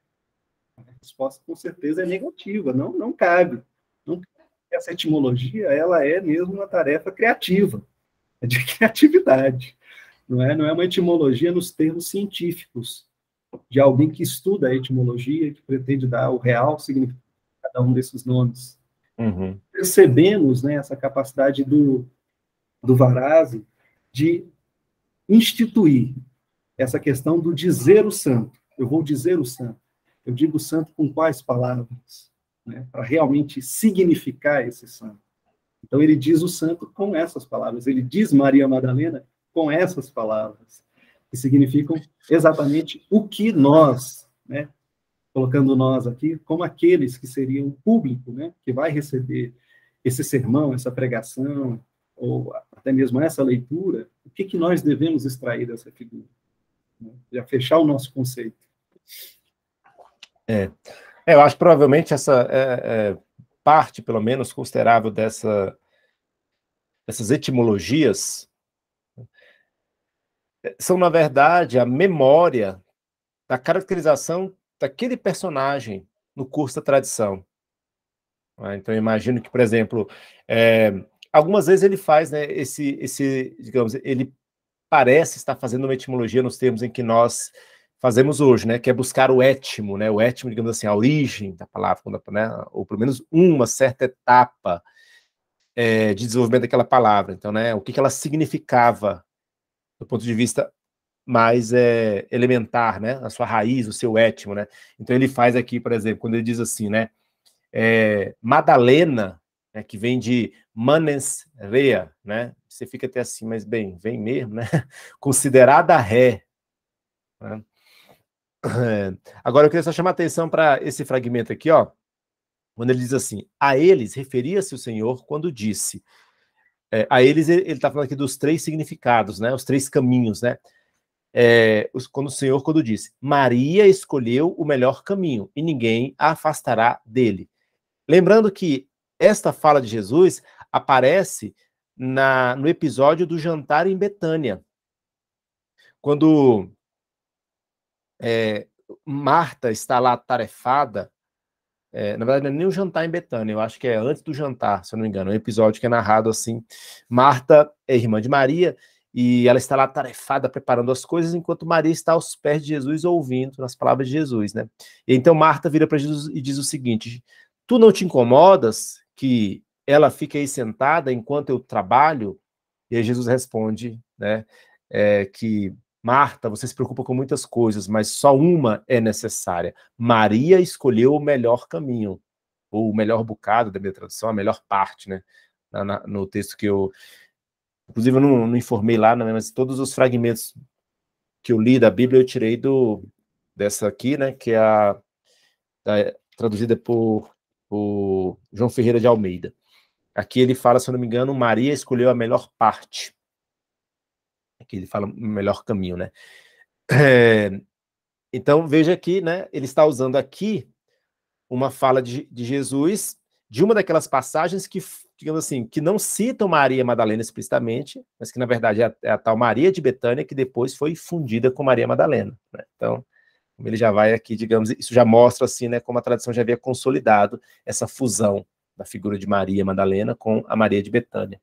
resposta com certeza é negativa, não, não cabe. essa etimologia, ela é mesmo uma tarefa criativa, é de criatividade, não é? Não é uma etimologia nos termos científicos, de alguém que estuda a etimologia, que pretende dar o real significado de cada um desses nomes. Uhum. Percebemos né, essa capacidade do, do Varazzi de instituir essa questão do dizer o santo. Eu vou dizer o santo eu digo santo com quais palavras? Né, para realmente significar esse santo. Então, ele diz o santo com essas palavras, ele diz Maria Madalena com essas palavras, que significam exatamente o que nós, né, colocando nós aqui, como aqueles que seriam o público, né, que vai receber esse sermão, essa pregação, ou até mesmo essa leitura, o que, que nós devemos extrair dessa figura? Né, já fechar o nosso conceito. É. é eu acho que provavelmente essa é, é parte, pelo menos, considerável dessa, dessas etimologias é, são, na verdade, a memória da caracterização daquele personagem no curso da tradição. Ah, então, eu imagino que, por exemplo, é, algumas vezes ele faz né, esse, esse, digamos, ele parece estar fazendo uma etimologia nos termos em que nós fazemos hoje, né, que é buscar o étimo, né, o étimo, digamos assim, a origem da palavra, né, ou pelo menos uma certa etapa é, de desenvolvimento daquela palavra. Então, né, o que, que ela significava do ponto de vista mais é, elementar, né, a sua raiz, o seu étimo, né. Então ele faz aqui, por exemplo, quando ele diz assim, né, é, Madalena, né, que vem de manes rea, né, você fica até assim, mas bem, vem mesmo, né, considerada ré, né? É. Agora eu queria só chamar a atenção para esse fragmento aqui, ó, quando ele diz assim: a eles referia-se o Senhor quando disse. É, a eles ele está falando aqui dos três significados, né? Os três caminhos, né? É, os, quando o Senhor quando disse: Maria escolheu o melhor caminho e ninguém a afastará dele. Lembrando que esta fala de Jesus aparece na, no episódio do jantar em Betânia, quando é, Marta está lá tarefada. É, eh, na verdade, não é nem o jantar em Betânia, eu acho que é antes do jantar, se eu não me engano, é um episódio que é narrado assim. Marta é irmã de Maria e ela está lá tarefada preparando as coisas, enquanto Maria está aos pés de Jesus ouvindo nas palavras de Jesus, né? E então Marta vira para Jesus e diz o seguinte: Tu não te incomodas que ela fique aí sentada enquanto eu trabalho? E aí Jesus responde, né? É, que Marta, você se preocupa com muitas coisas, mas só uma é necessária. Maria escolheu o melhor caminho, ou o melhor bocado da minha tradução, a melhor parte, né? Na, na, no texto que eu. Inclusive, eu não, não informei lá, né, mas todos os fragmentos que eu li da Bíblia eu tirei do dessa aqui, né? Que é a, traduzida por, por João Ferreira de Almeida. Aqui ele fala, se eu não me engano, Maria escolheu a melhor parte que ele fala melhor caminho, né? É, então veja que, né? Ele está usando aqui uma fala de, de Jesus de uma daquelas passagens que, digamos assim, que não citam Maria Madalena explicitamente, mas que na verdade é a, é a tal Maria de Betânia que depois foi fundida com Maria Madalena. Né? Então ele já vai aqui, digamos, isso já mostra assim, né, como a tradição já havia consolidado essa fusão da figura de Maria Madalena com a Maria de Betânia.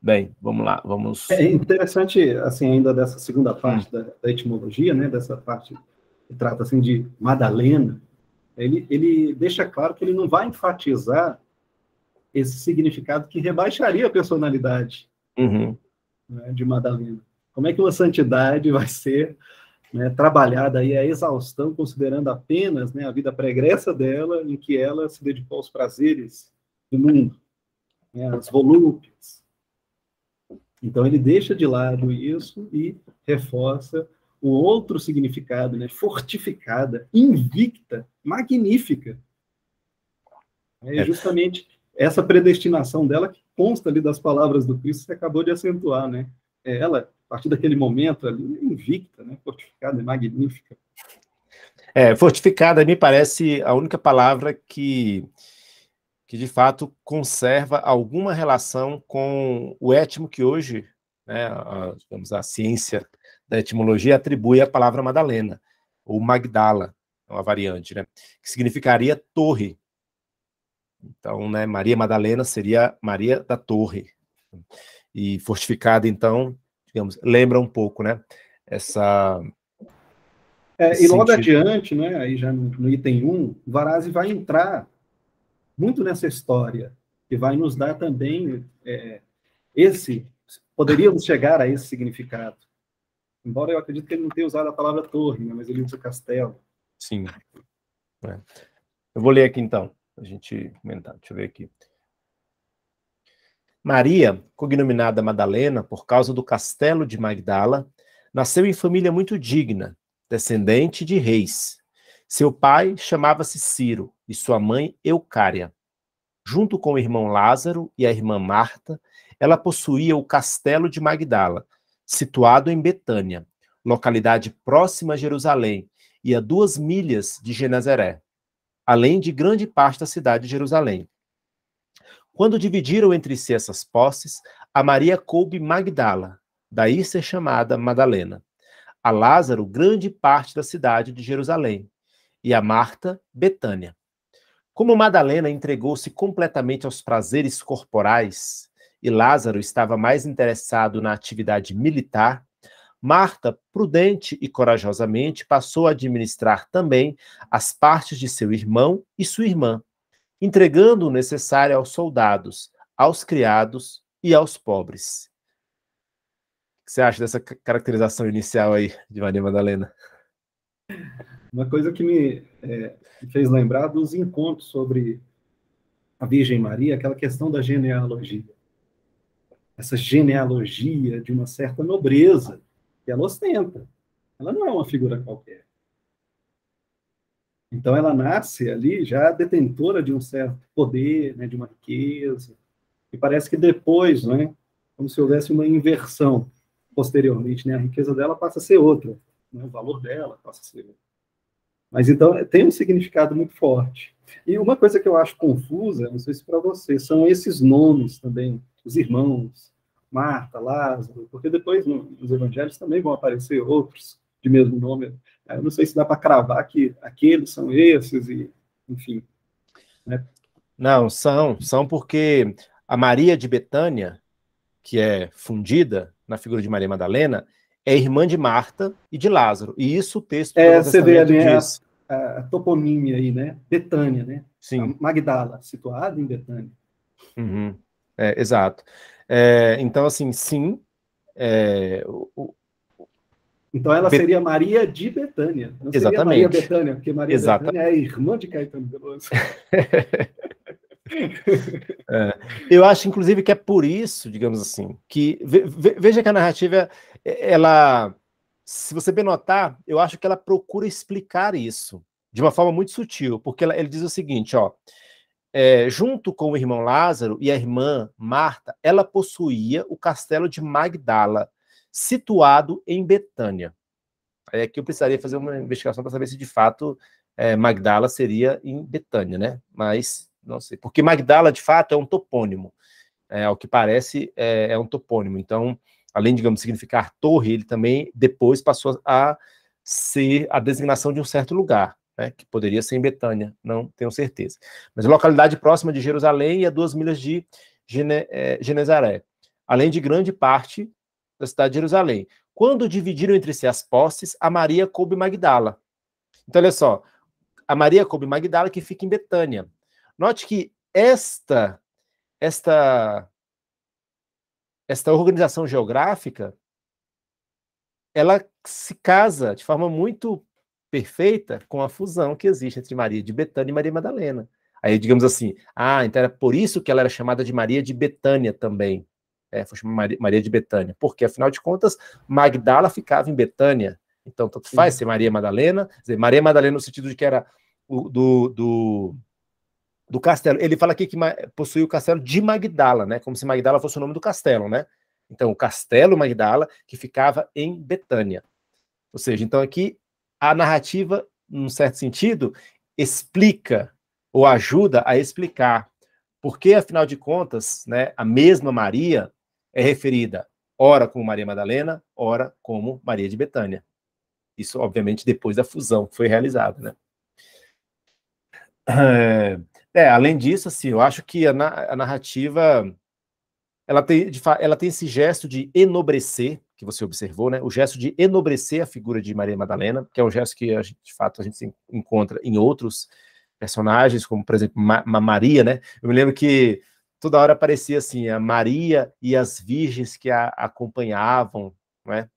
Bem, vamos lá, vamos. É interessante, assim, ainda dessa segunda parte hum. da, da, etimologia, né? Dessa parte que trata assim de Madalena, ele, ele deixa claro que ele não vai enfatizar esse significado que rebaixaria a personalidade uhum. né, de Madalena. Como é que uma santidade vai ser né, trabalhada aí a exaustão, considerando apenas né, a vida pregressa dela, em que ela se dedicou aos prazeres do mundo? né, as volúpias. Então ele deixa de lado isso e reforça o outro significado, né, fortificada, invicta, magnífica. É, é justamente essa predestinação dela que consta ali das palavras do Cristo, você acabou de acentuar, né? É ela, a partir daquele momento ali, invicta, né? Fortificada, magnífica. É, fortificada me parece a única palavra que que de fato conserva alguma relação com o étimo que hoje, né, a, digamos, a ciência da etimologia atribui à palavra Madalena, ou Magdala, é uma variante, né, que significaria torre. Então, né, Maria Madalena seria Maria da Torre. E fortificada, então, digamos, lembra um pouco, né, essa... É, e logo sentido. adiante, né, aí já no, no item 1, Varazzi vai entrar muito nessa história que vai nos dar também é, esse poderíamos chegar a esse significado. Embora eu acredito que ele não tenha usado a palavra torre, né, mas ele usa castelo. Sim. É. Eu vou ler aqui então, a gente comentar. Deixa eu ver aqui. Maria, cognominada Madalena por causa do castelo de Magdala, nasceu em família muito digna, descendente de reis. Seu pai chamava-se Ciro, e sua mãe Eucária. Junto com o irmão Lázaro e a irmã Marta, ela possuía o castelo de Magdala, situado em Betânia, localidade próxima a Jerusalém e a duas milhas de Genazaré, além de grande parte da cidade de Jerusalém. Quando dividiram entre si essas posses, a Maria coube Magdala, daí ser chamada Madalena, a Lázaro grande parte da cidade de Jerusalém e a Marta Betânia. Como Madalena entregou-se completamente aos prazeres corporais e Lázaro estava mais interessado na atividade militar, Marta, prudente e corajosamente, passou a administrar também as partes de seu irmão e sua irmã, entregando o necessário aos soldados, aos criados e aos pobres. O que você acha dessa caracterização inicial aí de Maria Madalena? Uma coisa que me é, fez lembrar dos encontros sobre a Virgem Maria, aquela questão da genealogia. Essa genealogia de uma certa nobreza que ela ostenta. Ela não é uma figura qualquer. Então ela nasce ali já detentora de um certo poder, né, de uma riqueza. E parece que depois, né, como se houvesse uma inversão posteriormente, né, a riqueza dela passa a ser outra, né, o valor dela passa a ser outro. Mas então é, tem um significado muito forte. E uma coisa que eu acho confusa, não sei se para você, são esses nomes também, os irmãos, Marta, Lázaro, porque depois nos evangelhos também vão aparecer outros de mesmo nome. É, eu não sei se dá para cravar que aqueles são esses e, enfim. Né? Não, são, são porque a Maria de Betânia, que é fundida na figura de Maria Madalena, é irmã de Marta e de Lázaro. E isso o texto é, você vê ali né, a, a, toponímia aí, né? Betânia, né? Sim. A Magdala, situada em Betânia. Uhum. É, exato. É, então, assim, sim. É, o, então ela Bet... seria Maria de Betânia. Não Exatamente. Maria Betânia, porque Maria Betânia é irmã de Caetano Veloso. É. Eu acho, inclusive, que é por isso, digamos assim, que veja que a narrativa, é, ela, se você bem notar, eu acho que ela procura explicar isso de uma forma muito sutil, porque ela, ele diz o seguinte, ó, é, junto com o irmão Lázaro e a irmã Marta, ela possuía o castelo de Magdala, situado em Betânia. Aí que eu precisaria fazer uma investigação para saber se de fato é, Magdala seria em Betânia, né? Mas não sei, porque Magdala de fato é um topônimo, é, ao que parece é, é um topônimo. Então, além, digamos, de significar torre, ele também depois passou a ser a designação de um certo lugar, né, que poderia ser em Betânia, não tenho certeza. Mas localidade próxima de Jerusalém e é a duas milhas de Gene, é, Genezaré, além de grande parte da cidade de Jerusalém. Quando dividiram entre si as posses, a Maria coube Magdala. Então, olha só, a Maria coube Magdala que fica em Betânia. Note que esta esta esta organização geográfica ela se casa de forma muito perfeita com a fusão que existe entre Maria de Betânia e Maria Madalena. Aí, digamos assim, ah, então era por isso que ela era chamada de Maria de Betânia também. É, foi chamada Maria de Betânia, porque afinal de contas, Magdala ficava em Betânia. Então, tanto faz ser Maria Madalena, dizer, Maria Madalena no sentido de que era o, do, do do castelo. Ele fala aqui que possui o castelo de Magdala, né? Como se Magdala fosse o nome do castelo, né? Então, o castelo Magdala, que ficava em Betânia. Ou seja, então aqui a narrativa, num certo sentido, explica ou ajuda a explicar porque, afinal de contas, né, a mesma Maria é referida ora como Maria Madalena, ora como Maria de Betânia. Isso, obviamente, depois da fusão que foi realizada, né? É... É, além disso, assim, eu acho que a, a narrativa ela tem, ela tem esse gesto de enobrecer, que você observou, né? O gesto de enobrecer a figura de Maria Madalena, que é um gesto que, gente, de fato, a gente encontra em outros personagens, como, por exemplo, Ma Maria, né? Eu me lembro que toda hora aparecia, assim, a Maria e as virgens que a acompanhavam, né?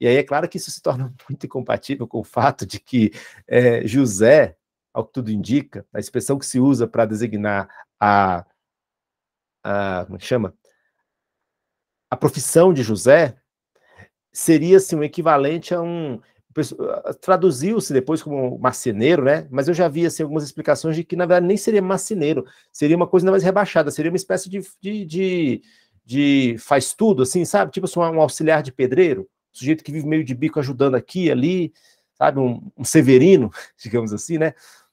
E aí é claro que isso se torna muito incompatível com o fato de que é, José ao que tudo indica, a expressão que se usa para designar a, a como é chama? A profissão de José seria assim, um equivalente a um traduziu-se depois como marceneiro, né? Mas eu já vi assim, algumas explicações de que, na verdade, nem seria marceneiro, seria uma coisa mais rebaixada, seria uma espécie de, de, de, de faz tudo, assim, sabe? Tipo assim, um auxiliar de pedreiro, um sujeito que vive meio de bico ajudando aqui ali, sabe? Um, um severino, digamos assim, né?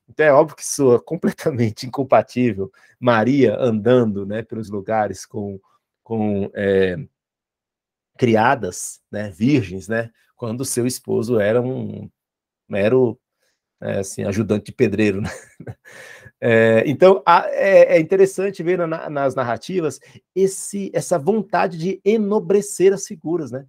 Então é óbvio que soa completamente incompatível Maria andando né, pelos lugares com, com é, criadas, né, virgens, né, quando seu esposo era um mero é, assim, ajudante de pedreiro. Né? É, então a, é, é interessante ver na, nas narrativas esse, essa vontade de enobrecer as figuras, né?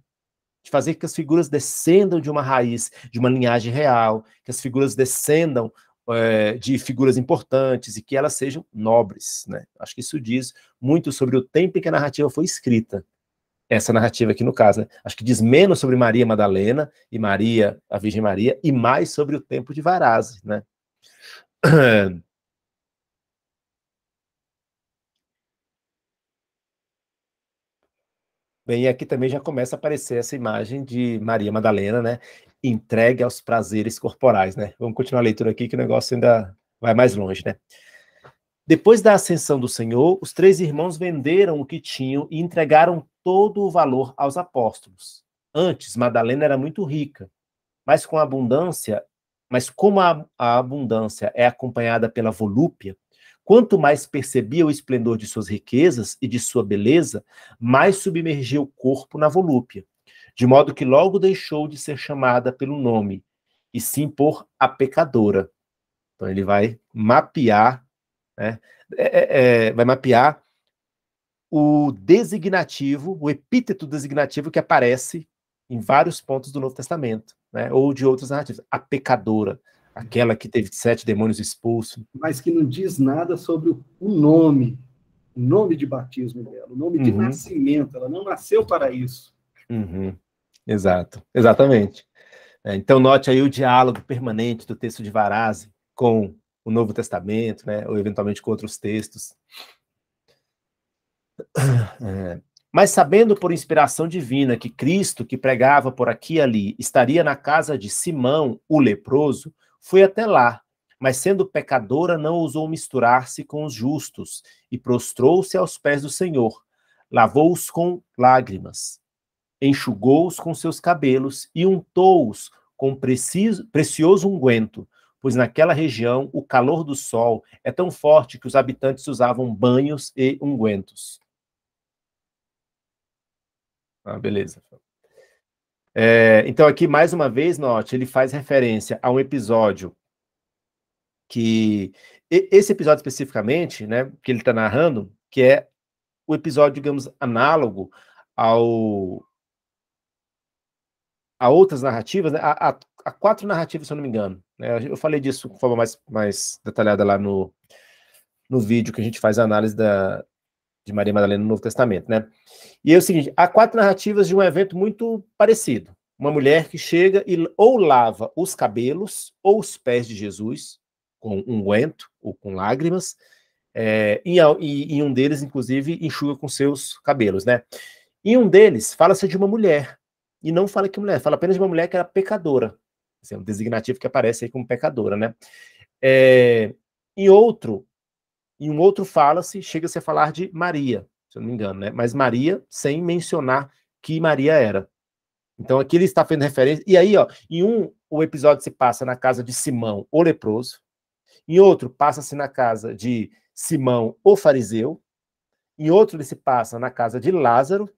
de fazer que as figuras descendam de uma raiz, de uma linhagem real, que as figuras descendam é, de figuras importantes e que elas sejam nobres. Né? Acho que isso diz muito sobre o tempo em que a narrativa foi escrita. Essa narrativa aqui, no caso, né? acho que diz menos sobre Maria Madalena e Maria, a Virgem Maria, e mais sobre o tempo de Varazze, né? Bem, aqui também já começa a aparecer essa imagem de Maria Madalena, né? entregue aos prazeres corporais, né? Vamos continuar a leitura aqui que o negócio ainda vai mais longe, né? Depois da ascensão do Senhor, os três irmãos venderam o que tinham e entregaram todo o valor aos apóstolos. Antes, Madalena era muito rica, mas com abundância, mas como a, a abundância é acompanhada pela volúpia, Quanto mais percebia o esplendor de suas riquezas e de sua beleza, mais submergia o corpo na volúpia de modo que logo deixou de ser chamada pelo nome, e sim por a pecadora. Então ele vai mapear, né, é, é, é, vai mapear o designativo, o epíteto designativo que aparece em vários pontos do Novo Testamento, né, ou de outras narrativas, a pecadora, aquela que teve sete demônios expulsos. Mas que não diz nada sobre o nome, o nome de batismo dela, o nome de uhum. nascimento, ela não nasceu para isso. Uhum. Exato, exatamente. É, então, note aí o diálogo permanente do texto de Varaz com o Novo Testamento, né, ou eventualmente com outros textos. É. Mas sabendo por inspiração divina que Cristo, que pregava por aqui e ali, estaria na casa de Simão, o leproso, foi até lá, mas sendo pecadora não ousou misturar-se com os justos, e prostrou-se aos pés do Senhor, lavou-os com lágrimas enxugou-os com seus cabelos e untou-os com preciso, precioso unguento, pois naquela região o calor do sol é tão forte que os habitantes usavam banhos e ungüentos. Ah, beleza. É, então, aqui, mais uma vez, note, ele faz referência a um episódio que. Esse episódio especificamente, né, que ele está narrando, que é o episódio, digamos, análogo ao a outras narrativas, né? a, a, a, quatro narrativas, se eu não me engano. Né? Eu falei disso de forma mais, mais detalhada lá no, no vídeo que a gente faz a análise da, de Maria Madalena no Novo Testamento. Né? E é o seguinte: há quatro narrativas de um evento muito parecido. Uma mulher que chega e ou lava os cabelos ou os pés de Jesus com unguento ou com lágrimas, é, e, e, e um deles, inclusive, enxuga com seus cabelos. Né? Em um deles, fala-se de uma mulher e não fala que mulher, fala apenas de uma mulher que era pecadora. Esse é um designativo que aparece aí como pecadora, né? É, e outro, em um outro fala-se, chega-se a falar de Maria, se eu não me engano, né? Mas Maria sem mencionar que Maria era. Então aqui ele está fazendo referência. E aí, ó, em um, o episódio se passa na casa de Simão, o leproso. Em outro, passa-se na casa de Simão, o fariseu. Em outro, ele se passa na casa de Lázaro,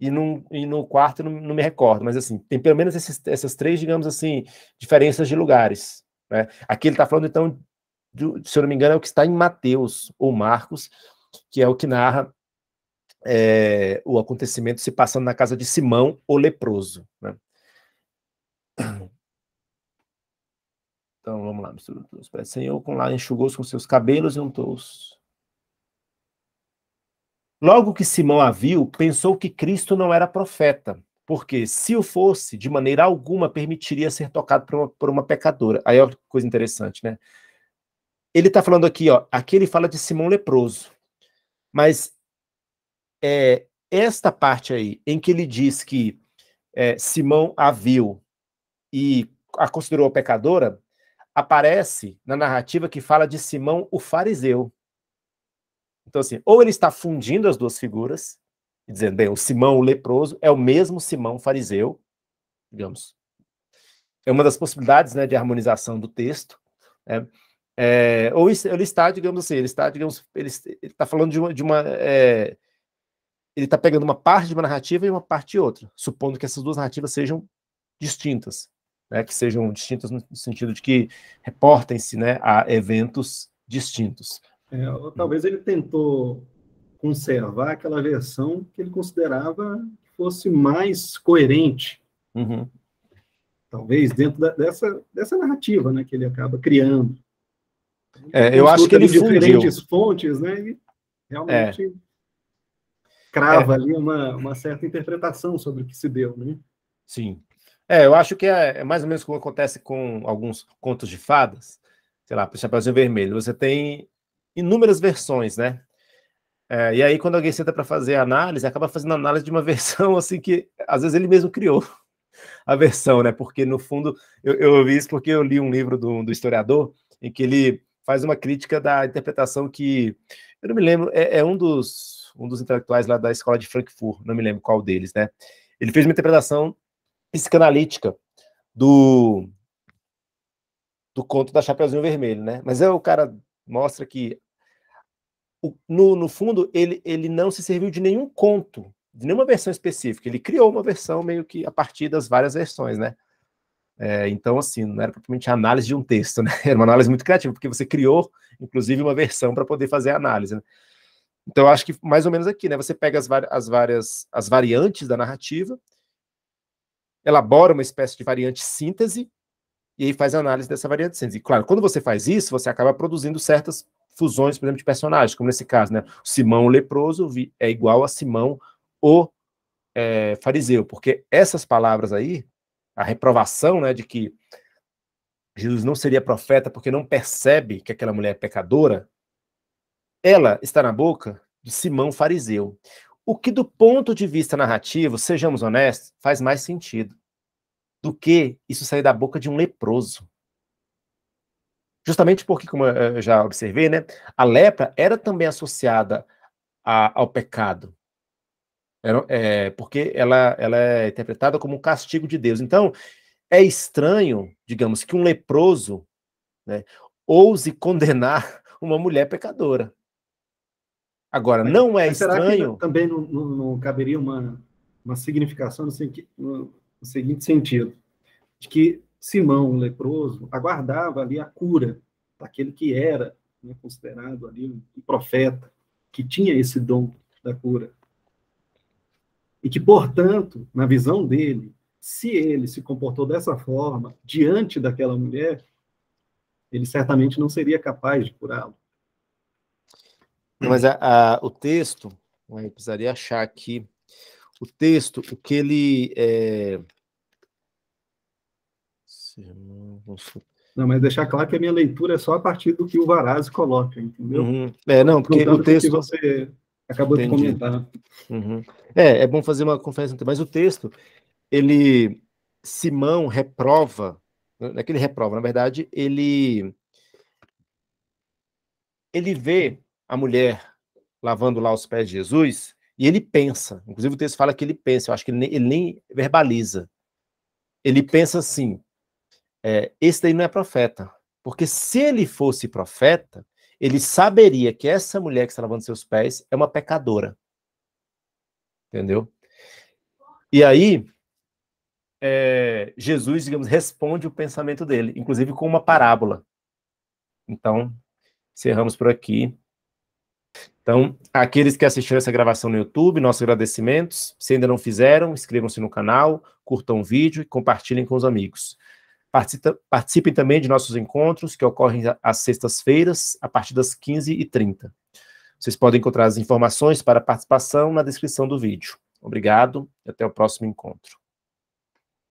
e, num, e no quarto não, não me recordo, mas assim, tem pelo menos esses, essas três, digamos assim, diferenças de lugares. Né? Aqui ele está falando, então, de, se eu não me engano, é o que está em Mateus ou Marcos, que é o que narra é, o acontecimento se passando na casa de Simão, o leproso. Né? Então, vamos lá. Misturou os pés sem com lá, enxugou-os com seus cabelos e untou-os Logo que Simão a viu, pensou que Cristo não era profeta, porque se o fosse, de maneira alguma permitiria ser tocado por uma, por uma pecadora. Aí é uma coisa interessante, né? Ele está falando aqui, ó, aqui ele fala de Simão leproso, mas é, esta parte aí, em que ele diz que é, Simão a viu e a considerou pecadora, aparece na narrativa que fala de Simão o fariseu. Então, assim, ou ele está fundindo as duas figuras, dizendo, bem, o Simão o leproso é o mesmo Simão fariseu, digamos. É uma das possibilidades né, de harmonização do texto. Né? É, ou ele está, digamos assim, ele está, digamos, ele está falando de uma. De uma é, ele está pegando uma parte de uma narrativa e uma parte de outra, supondo que essas duas narrativas sejam distintas, né, que sejam distintas no sentido de que reportem-se né, a eventos distintos. É, talvez ele tentou conservar aquela versão que ele considerava que fosse mais coerente. Uhum. Talvez dentro da, dessa, dessa narrativa né, que ele acaba criando. É, eu acho que ele fundiu. diferentes fontes, né? E realmente é. crava é. ali uma, uma certa interpretação sobre o que se deu, né? Sim. É, eu acho que é, é mais ou menos como acontece com alguns contos de fadas. Sei lá, por exemplo, Vermelho. Você tem inúmeras versões, né? É, e aí, quando alguém senta para fazer análise, acaba fazendo análise de uma versão assim que às vezes ele mesmo criou a versão, né? Porque no fundo eu, eu ouvi isso porque eu li um livro do, do historiador em que ele faz uma crítica da interpretação que eu não me lembro, é, é um dos um dos intelectuais lá da escola de Frankfurt, não me lembro qual deles, né? Ele fez uma interpretação psicanalítica do do conto da Chapeuzinho Vermelho, né? Mas é o cara mostra que no, no fundo, ele, ele não se serviu de nenhum conto, de nenhuma versão específica. Ele criou uma versão meio que a partir das várias versões, né? É, então, assim, não era propriamente a análise de um texto, né? Era uma análise muito criativa, porque você criou, inclusive, uma versão para poder fazer a análise. Né? Então, eu acho que mais ou menos aqui, né? Você pega as, as várias as variantes da narrativa, elabora uma espécie de variante síntese, e aí faz a análise dessa variante síntese. E, claro, quando você faz isso, você acaba produzindo certas fusões, por exemplo, de personagens, como nesse caso, né? Simão o leproso é igual a Simão o é, fariseu, porque essas palavras aí, a reprovação, né, de que Jesus não seria profeta porque não percebe que aquela mulher é pecadora, ela está na boca de Simão fariseu. O que, do ponto de vista narrativo, sejamos honestos, faz mais sentido do que isso sair da boca de um leproso. Justamente porque, como eu já observei, né, a lepra era também associada a, ao pecado. Era, é, porque ela, ela é interpretada como um castigo de Deus. Então, é estranho, digamos, que um leproso né, ouse condenar uma mulher pecadora. Agora, mas, não é estranho. também não, não, não, caberia uma, uma significação no, no seguinte sentido: de que Simão, leproso, aguardava ali a cura daquele que era né, considerado ali um profeta, que tinha esse dom da cura. E que, portanto, na visão dele, se ele se comportou dessa forma diante daquela mulher, ele certamente não seria capaz de curá-lo. Mas a, a, o texto, né, eu precisaria achar aqui, o texto, o que ele. É não, mas deixar claro que a minha leitura é só a partir do que o Varazzi coloca, entendeu? Uhum. É, não, porque Contando o texto... Que você acabou Entendi. de comentar. Uhum. É, é bom fazer uma conferência, mas o texto, ele... Simão reprova, não é que ele reprova, na verdade, ele... Ele vê a mulher lavando lá os pés de Jesus e ele pensa. Inclusive o texto fala que ele pensa, eu acho que ele nem, ele nem verbaliza. Ele pensa assim, é, esse daí não é profeta. Porque se ele fosse profeta, ele saberia que essa mulher que está lavando seus pés é uma pecadora. Entendeu? E aí, é, Jesus, digamos, responde o pensamento dele, inclusive com uma parábola. Então, encerramos por aqui. Então, aqueles que assistiram essa gravação no YouTube, nossos agradecimentos. Se ainda não fizeram, inscrevam-se no canal, curtam o vídeo e compartilhem com os amigos. Participem também de nossos encontros, que ocorrem às sextas-feiras, a partir das 15h30. Vocês podem encontrar as informações para participação na descrição do vídeo. Obrigado e até o próximo encontro.